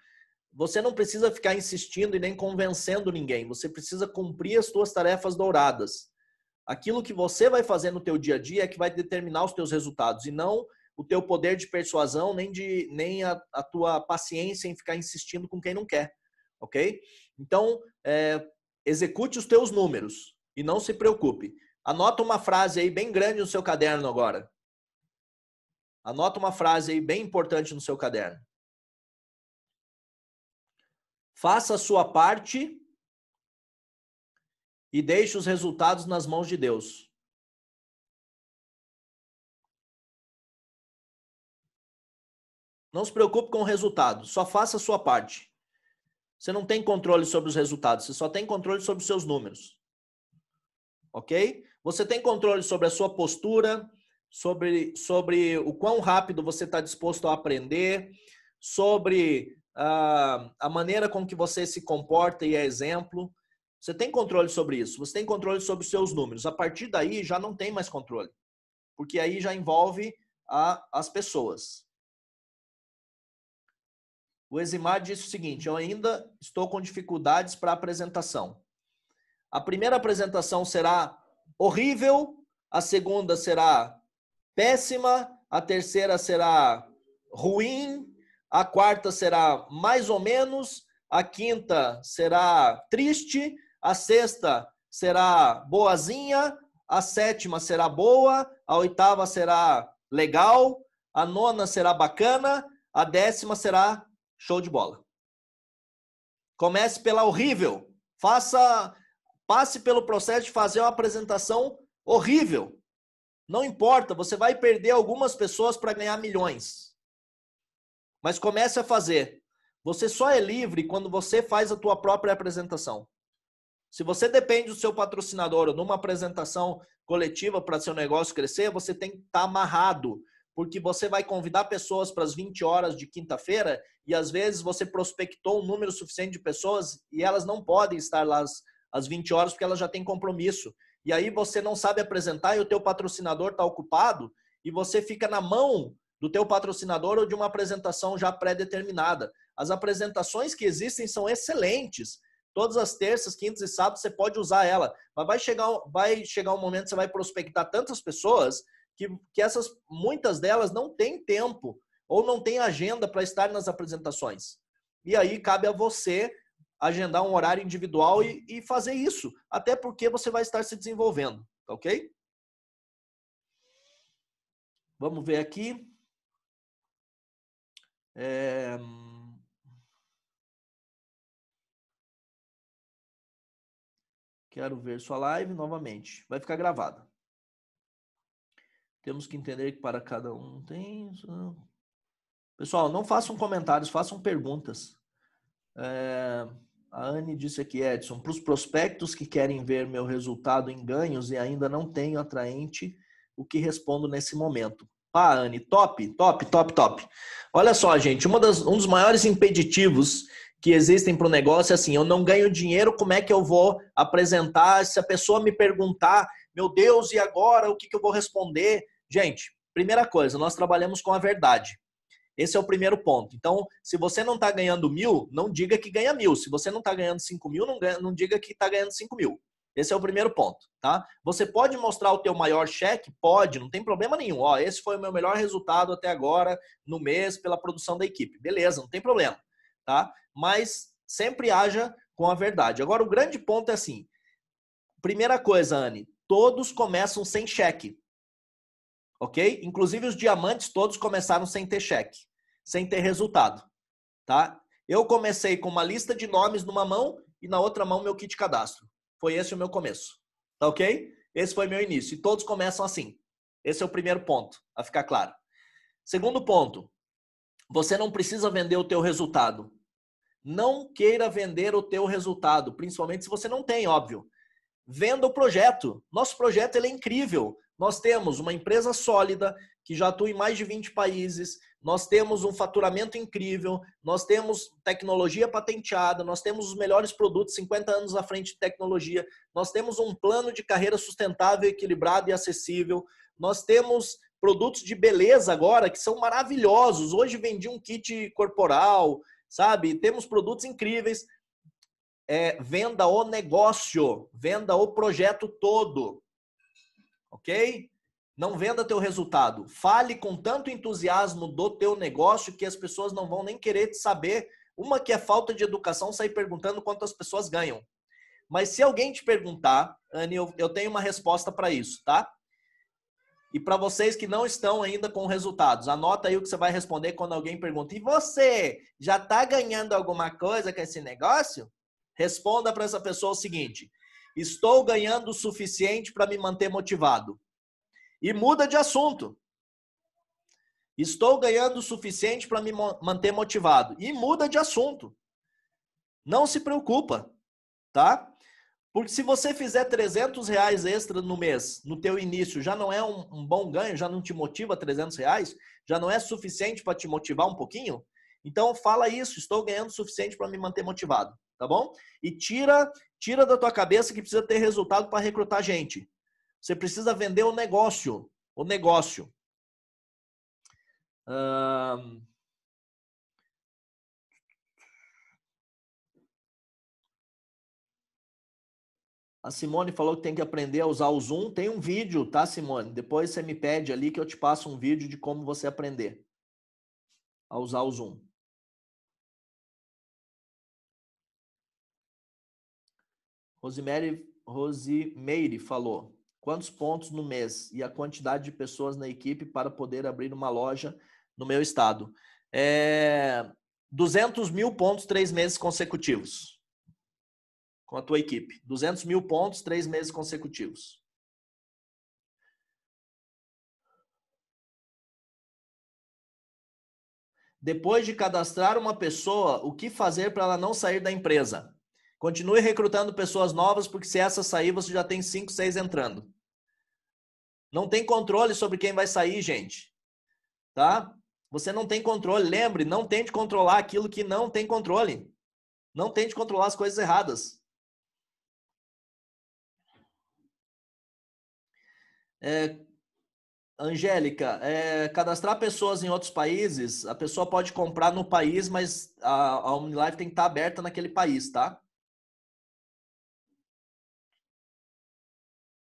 Você não precisa ficar insistindo e nem convencendo ninguém. Você precisa cumprir as suas tarefas douradas aquilo que você vai fazer no teu dia a dia é que vai determinar os teus resultados e não o teu poder de persuasão, nem, de, nem a, a tua paciência em ficar insistindo com quem não quer, ok? Então, é, execute os teus números e não se preocupe. Anota uma frase aí bem grande no seu caderno agora. Anota uma frase aí bem importante no seu caderno. Faça a sua parte e deixe os resultados nas mãos de Deus. Não se preocupe com o resultado, só faça a sua parte. Você não tem controle sobre os resultados, você só tem controle sobre os seus números. Ok? Você tem controle sobre a sua postura, sobre, sobre o quão rápido você está disposto a aprender, sobre uh, a maneira com que você se comporta e é exemplo. Você tem controle sobre isso, você tem controle sobre os seus números. A partir daí já não tem mais controle, porque aí já envolve a, as pessoas. O Eximar disse o seguinte: eu ainda estou com dificuldades para a apresentação. A primeira apresentação será horrível, a segunda será péssima, a terceira será ruim, a quarta será mais ou menos, a quinta será triste, a sexta será boazinha, a sétima será boa, a oitava será legal, a nona será bacana, a décima será show de bola. Comece pela horrível. Faça passe pelo processo de fazer uma apresentação horrível. Não importa, você vai perder algumas pessoas para ganhar milhões. Mas comece a fazer. Você só é livre quando você faz a tua própria apresentação. Se você depende do seu patrocinador numa apresentação coletiva para seu negócio crescer, você tem que estar tá amarrado, porque você vai convidar pessoas para as 20 horas de quinta-feira e às vezes você prospectou um número suficiente de pessoas e elas não podem estar lá às, às 20 horas porque elas já têm compromisso. E aí você não sabe apresentar e o teu patrocinador está ocupado e você fica na mão do teu patrocinador ou de uma apresentação já pré-determinada. As apresentações que existem são excelentes Todas as terças, quintas e sábados você pode usar ela, mas vai chegar, vai chegar um momento que você vai prospectar tantas pessoas que, que essas muitas delas não têm tempo ou não têm agenda para estar nas apresentações. E aí cabe a você agendar um horário individual e, e fazer isso, até porque você vai estar se desenvolvendo, tá ok? Vamos ver aqui. É... Quero ver sua live novamente. Vai ficar gravada. Temos que entender que para cada um tem. Pessoal, não façam comentários, façam perguntas. É, a Anne disse aqui, Edson, para os prospectos que querem ver meu resultado em ganhos e ainda não tenho atraente, o que respondo nesse momento? Pá, Anne, top, top, top, top. Olha só, gente, das, um dos maiores impeditivos que existem para o negócio, é assim, eu não ganho dinheiro, como é que eu vou apresentar? Se a pessoa me perguntar, meu Deus, e agora o que, que eu vou responder? Gente, primeira coisa, nós trabalhamos com a verdade. Esse é o primeiro ponto. Então, se você não está ganhando mil, não diga que ganha mil. Se você não está ganhando cinco mil, não, ganha, não diga que está ganhando cinco mil. Esse é o primeiro ponto, tá? Você pode mostrar o teu maior cheque? Pode, não tem problema nenhum. Ó, esse foi o meu melhor resultado até agora no mês pela produção da equipe. Beleza, não tem problema tá? Mas sempre haja com a verdade. Agora, o grande ponto é assim: primeira coisa, Anne, todos começam sem cheque. Ok? Inclusive os diamantes, todos começaram sem ter cheque, sem ter resultado. Tá? Eu comecei com uma lista de nomes numa mão e na outra mão meu kit cadastro. Foi esse o meu começo. Tá ok? Esse foi meu início. E todos começam assim. Esse é o primeiro ponto, a ficar claro. Segundo ponto, você não precisa vender o teu resultado. Não queira vender o teu resultado, principalmente se você não tem, óbvio. Venda o projeto. Nosso projeto ele é incrível. Nós temos uma empresa sólida que já atua em mais de 20 países, nós temos um faturamento incrível, nós temos tecnologia patenteada, nós temos os melhores produtos 50 anos à frente de tecnologia, nós temos um plano de carreira sustentável, equilibrado e acessível, nós temos produtos de beleza agora que são maravilhosos. Hoje vendi um kit corporal, sabe? Temos produtos incríveis. É, venda o negócio, venda o projeto todo, ok? Não venda teu resultado. Fale com tanto entusiasmo do teu negócio que as pessoas não vão nem querer te saber. Uma que é falta de educação sair perguntando quanto as pessoas ganham. Mas se alguém te perguntar, Anne, eu, eu tenho uma resposta para isso, tá? E para vocês que não estão ainda com resultados, anota aí o que você vai responder quando alguém pergunta: e você já está ganhando alguma coisa com esse negócio? Responda para essa pessoa o seguinte: estou ganhando o suficiente para me manter motivado. E muda de assunto. Estou ganhando o suficiente para me manter motivado. E muda de assunto. Não se preocupa, tá? Porque se você fizer 300 reais extra no mês, no teu início, já não é um, um bom ganho, já não te motiva 300 reais? Já não é suficiente para te motivar um pouquinho? Então fala isso, estou ganhando o suficiente para me manter motivado, tá bom? E tira, tira da tua cabeça que precisa ter resultado para recrutar gente. Você precisa vender o negócio, o negócio. Hum... A Simone falou que tem que aprender a usar o Zoom. Tem um vídeo, tá, Simone? Depois você me pede ali que eu te passo um vídeo de como você aprender a usar o Zoom. Rosemary, Rosimeire falou: quantos pontos no mês e a quantidade de pessoas na equipe para poder abrir uma loja no meu estado? É, 200 mil pontos três meses consecutivos com a tua equipe. 200 mil pontos, três meses consecutivos. Depois de cadastrar uma pessoa, o que fazer para ela não sair da empresa? Continue recrutando pessoas novas, porque se essa sair, você já tem 5, 6 entrando. Não tem controle sobre quem vai sair, gente. Tá? Você não tem controle. Lembre, não tente controlar aquilo que não tem controle. Não tente controlar as coisas erradas. É, Angélica, é, cadastrar pessoas em outros países, a pessoa pode comprar no país, mas a, a OmniLife tem que estar tá aberta naquele país, tá?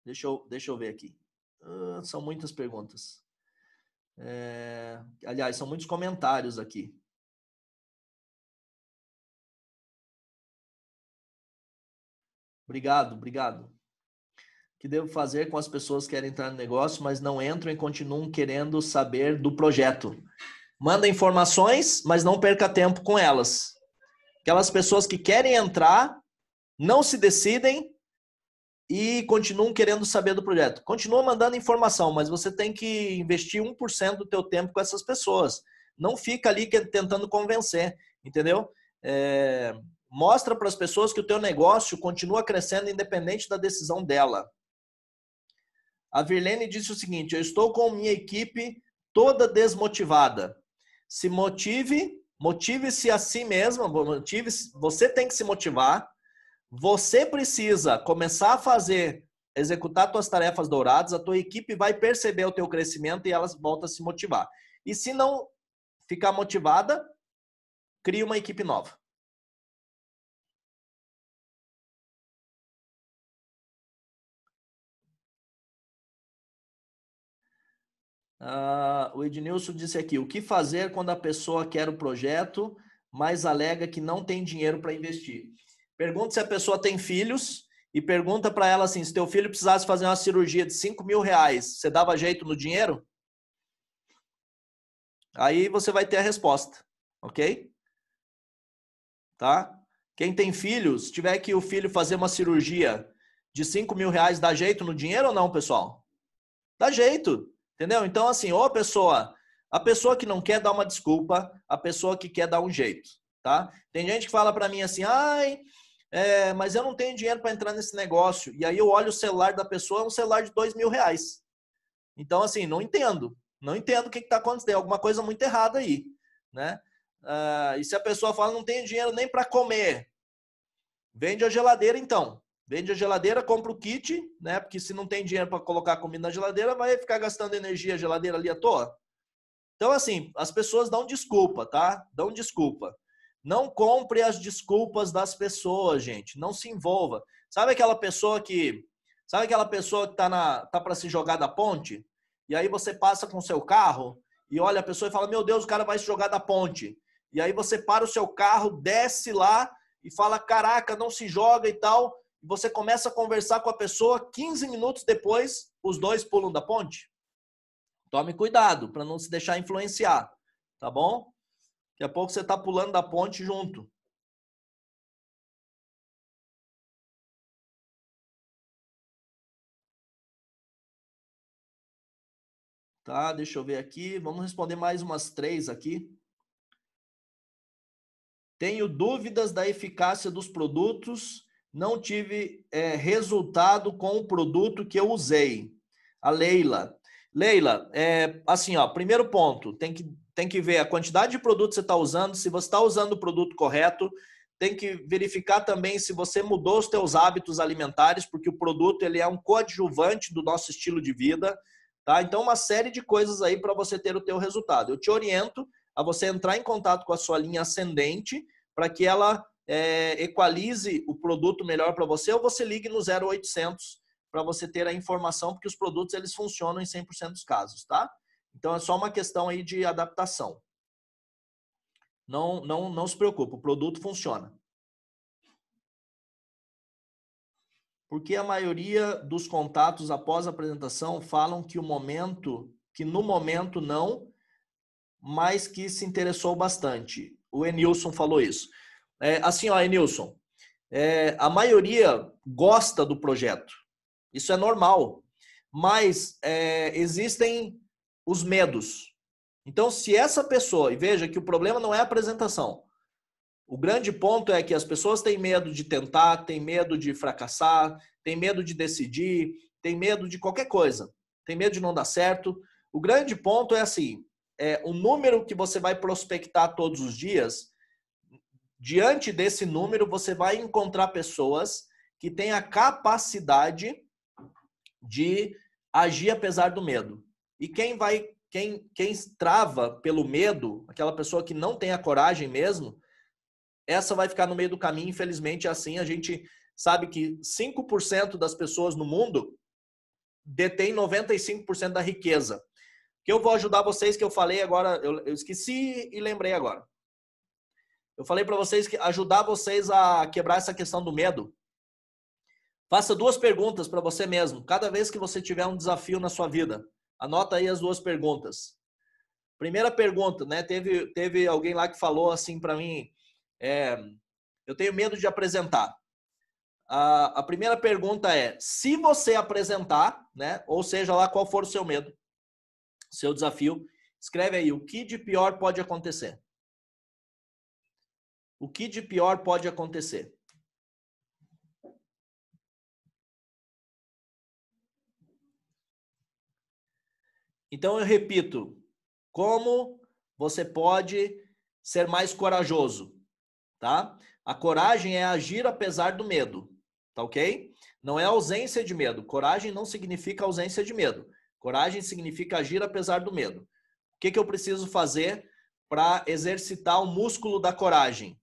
Deixa eu, deixa eu ver aqui. Uh, são muitas perguntas. É, aliás, são muitos comentários aqui. Obrigado, obrigado que devo fazer com as pessoas que querem entrar no negócio, mas não entram e continuam querendo saber do projeto? Manda informações, mas não perca tempo com elas. Aquelas pessoas que querem entrar, não se decidem e continuam querendo saber do projeto. Continua mandando informação, mas você tem que investir 1% do teu tempo com essas pessoas. Não fica ali tentando convencer, entendeu? É, mostra para as pessoas que o teu negócio continua crescendo independente da decisão dela. A Virlene disse o seguinte: Eu estou com minha equipe toda desmotivada. Se motive, motive-se a si mesma, motive você tem que se motivar. Você precisa começar a fazer, executar suas tarefas douradas, a tua equipe vai perceber o teu crescimento e elas voltam a se motivar. E se não ficar motivada, cria uma equipe nova. Ah, o Ednilson disse aqui: o que fazer quando a pessoa quer o projeto, mas alega que não tem dinheiro para investir? Pergunta se a pessoa tem filhos e pergunta para ela assim: se teu filho precisasse fazer uma cirurgia de 5 mil reais, você dava jeito no dinheiro? Aí você vai ter a resposta, ok? Tá? Quem tem filhos, tiver que o filho fazer uma cirurgia de 5 mil reais, dá jeito no dinheiro ou não, pessoal? Dá jeito. Entendeu? Então, assim, ou a pessoa, a pessoa que não quer dar uma desculpa, a pessoa que quer dar um jeito, tá? Tem gente que fala para mim assim, ai, é, mas eu não tenho dinheiro para entrar nesse negócio. E aí eu olho o celular da pessoa, é um celular de dois mil reais. Então, assim, não entendo. Não entendo o que está acontecendo. Tem alguma coisa muito errada aí, né? Ah, e se a pessoa fala, não tenho dinheiro nem para comer, vende a geladeira então. Vende a geladeira, compra o kit, né? Porque se não tem dinheiro para colocar comida na geladeira, vai ficar gastando energia a geladeira ali à toa. Então, assim, as pessoas dão desculpa, tá? Dão desculpa. Não compre as desculpas das pessoas, gente. Não se envolva. Sabe aquela pessoa que. Sabe aquela pessoa que tá, na, tá para se jogar da ponte? E aí você passa com o seu carro e olha a pessoa e fala: Meu Deus, o cara vai se jogar da ponte. E aí você para o seu carro, desce lá e fala: Caraca, não se joga e tal você começa a conversar com a pessoa, 15 minutos depois, os dois pulam da ponte. Tome cuidado para não se deixar influenciar, tá bom? Daqui a pouco você está pulando da ponte junto. Tá, deixa eu ver aqui. Vamos responder mais umas três aqui. Tenho dúvidas da eficácia dos produtos não tive é, resultado com o produto que eu usei. A Leila. Leila, é, assim, ó, primeiro ponto, tem que, tem que ver a quantidade de produto que você está usando, se você está usando o produto correto, tem que verificar também se você mudou os teus hábitos alimentares, porque o produto ele é um coadjuvante do nosso estilo de vida, tá? Então uma série de coisas aí para você ter o teu resultado. Eu te oriento a você entrar em contato com a sua linha ascendente para que ela é, equalize o produto melhor para você ou você ligue no 0800 para você ter a informação, porque os produtos eles funcionam em 100% dos casos, tá? Então é só uma questão aí de adaptação. Não, não, não se preocupe, o produto funciona. Porque a maioria dos contatos após a apresentação falam que o momento, que no momento não, mas que se interessou bastante. O Enilson falou isso. É, assim, ó, Enilson, é, a maioria gosta do projeto. Isso é normal. Mas é, existem os medos. Então, se essa pessoa, e veja que o problema não é a apresentação. O grande ponto é que as pessoas têm medo de tentar, têm medo de fracassar, têm medo de decidir, têm medo de qualquer coisa, têm medo de não dar certo. O grande ponto é assim: é, o número que você vai prospectar todos os dias Diante desse número, você vai encontrar pessoas que têm a capacidade de agir apesar do medo. E quem vai, quem, quem trava pelo medo, aquela pessoa que não tem a coragem mesmo, essa vai ficar no meio do caminho, infelizmente, assim a gente sabe que 5% das pessoas no mundo detém 95% da riqueza. Que eu vou ajudar vocês que eu falei agora, eu, eu esqueci e lembrei agora. Eu falei para vocês que ajudar vocês a quebrar essa questão do medo. Faça duas perguntas para você mesmo. Cada vez que você tiver um desafio na sua vida, anota aí as duas perguntas. Primeira pergunta, né? Teve, teve alguém lá que falou assim para mim: é, eu tenho medo de apresentar. A, a primeira pergunta é: se você apresentar, né? Ou seja, lá qual for o seu medo, seu desafio, escreve aí o que de pior pode acontecer. O que de pior pode acontecer? Então eu repito, como você pode ser mais corajoso, tá? A coragem é agir apesar do medo, tá OK? Não é ausência de medo. Coragem não significa ausência de medo. Coragem significa agir apesar do medo. O que, que eu preciso fazer para exercitar o músculo da coragem?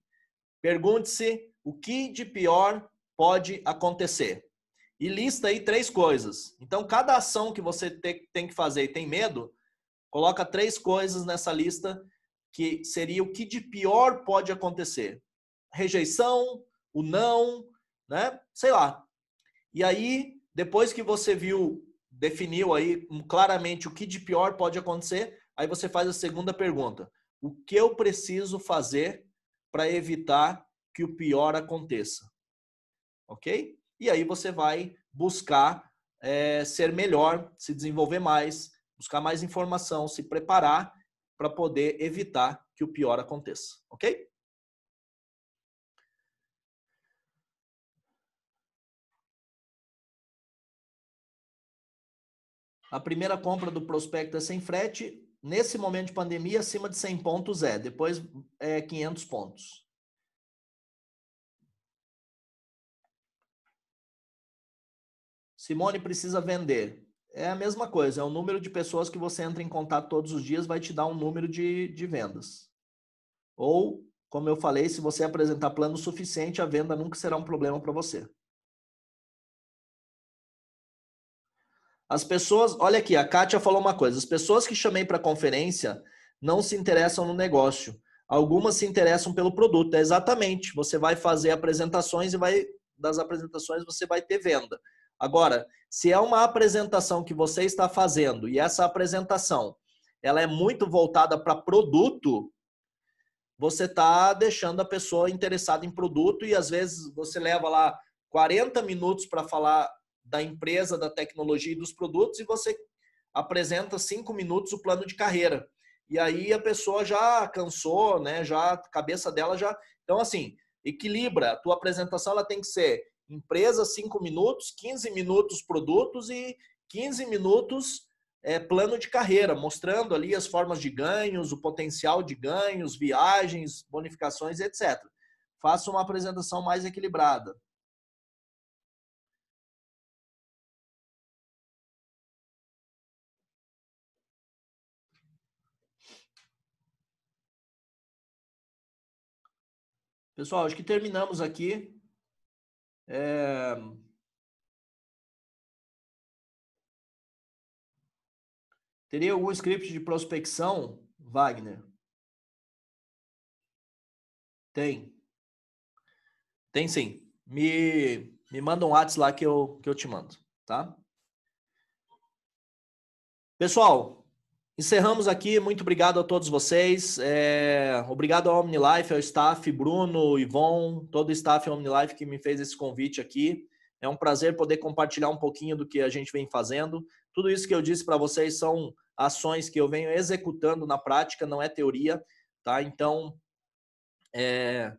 Pergunte-se o que de pior pode acontecer. E lista aí três coisas. Então, cada ação que você tem que fazer e tem medo, coloca três coisas nessa lista que seria o que de pior pode acontecer. Rejeição, o não, né? Sei lá. E aí, depois que você viu, definiu aí claramente o que de pior pode acontecer, aí você faz a segunda pergunta. O que eu preciso fazer para evitar que o pior aconteça. Ok? E aí você vai buscar é, ser melhor, se desenvolver mais, buscar mais informação, se preparar para poder evitar que o pior aconteça. Ok? A primeira compra do prospecto é sem frete, nesse momento de pandemia, acima de 100 pontos é, depois é 500 pontos. Simone precisa vender. É a mesma coisa, é o número de pessoas que você entra em contato todos os dias, vai te dar um número de, de vendas. Ou, como eu falei, se você apresentar plano suficiente, a venda nunca será um problema para você. As pessoas, olha aqui, a Kátia falou uma coisa: as pessoas que chamei para conferência não se interessam no negócio. Algumas se interessam pelo produto. É exatamente. Você vai fazer apresentações e vai das apresentações você vai ter venda. Agora, se é uma apresentação que você está fazendo e essa apresentação ela é muito voltada para produto, você está deixando a pessoa interessada em produto e às vezes você leva lá 40 minutos para falar da empresa, da tecnologia e dos produtos, e você apresenta cinco minutos o plano de carreira. E aí a pessoa já cansou, né? Já a cabeça dela já. Então, assim, equilibra. A tua apresentação ela tem que ser empresa, cinco minutos, 15 minutos produtos e 15 minutos é, plano de carreira, mostrando ali as formas de ganhos, o potencial de ganhos, viagens, bonificações, etc. Faça uma apresentação mais equilibrada. Pessoal, acho que terminamos aqui. É... Teria algum script de prospecção, Wagner? Tem. Tem sim. Me, me manda um WhatsApp lá que eu, que eu te mando, tá? Pessoal, Encerramos aqui, muito obrigado a todos vocês. É... Obrigado ao OmniLife, ao staff, Bruno, Ivon, todo o staff OmniLife que me fez esse convite aqui. É um prazer poder compartilhar um pouquinho do que a gente vem fazendo. Tudo isso que eu disse para vocês são ações que eu venho executando na prática, não é teoria, tá? Então, é...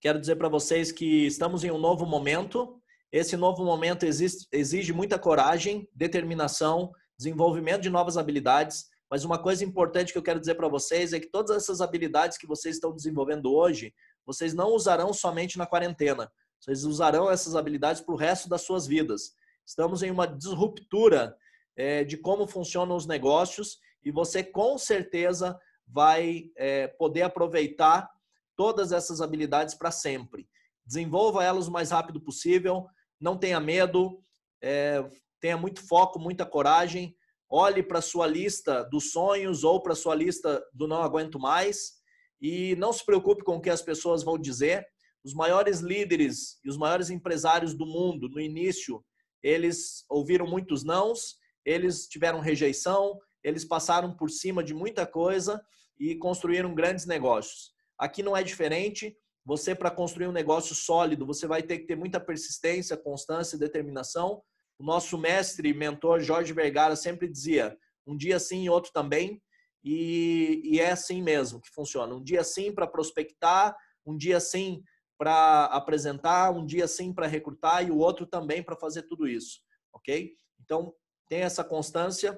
quero dizer para vocês que estamos em um novo momento. Esse novo momento exige muita coragem, determinação, desenvolvimento de novas habilidades mas uma coisa importante que eu quero dizer para vocês é que todas essas habilidades que vocês estão desenvolvendo hoje, vocês não usarão somente na quarentena. Vocês usarão essas habilidades para o resto das suas vidas. Estamos em uma disruptura é, de como funcionam os negócios e você com certeza vai é, poder aproveitar todas essas habilidades para sempre. Desenvolva elas o mais rápido possível, não tenha medo, é, tenha muito foco, muita coragem olhe para sua lista dos sonhos ou para sua lista do não aguento mais e não se preocupe com o que as pessoas vão dizer. Os maiores líderes e os maiores empresários do mundo, no início, eles ouviram muitos nãos, eles tiveram rejeição, eles passaram por cima de muita coisa e construíram grandes negócios. Aqui não é diferente. Você, para construir um negócio sólido, você vai ter que ter muita persistência, constância e determinação. O nosso mestre e mentor Jorge Vergara sempre dizia: um dia sim e outro também. E, e é assim mesmo que funciona. Um dia sim para prospectar, um dia sim para apresentar, um dia sim para recrutar e o outro também para fazer tudo isso, ok? Então, tenha essa constância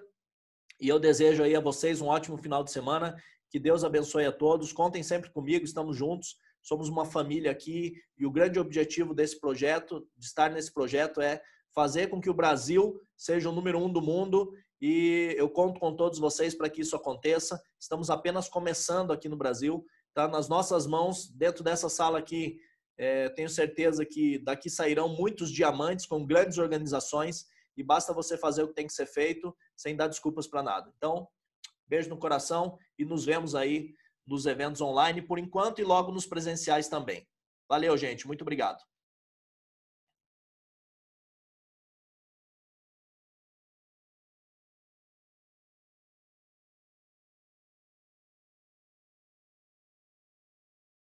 e eu desejo aí a vocês um ótimo final de semana. Que Deus abençoe a todos. Contem sempre comigo, estamos juntos, somos uma família aqui e o grande objetivo desse projeto, de estar nesse projeto é fazer com que o Brasil seja o número um do mundo e eu conto com todos vocês para que isso aconteça. Estamos apenas começando aqui no Brasil, está nas nossas mãos, dentro dessa sala aqui. É, tenho certeza que daqui sairão muitos diamantes com grandes organizações e basta você fazer o que tem que ser feito sem dar desculpas para nada. Então, beijo no coração e nos vemos aí nos eventos online por enquanto e logo nos presenciais também. Valeu, gente. Muito obrigado.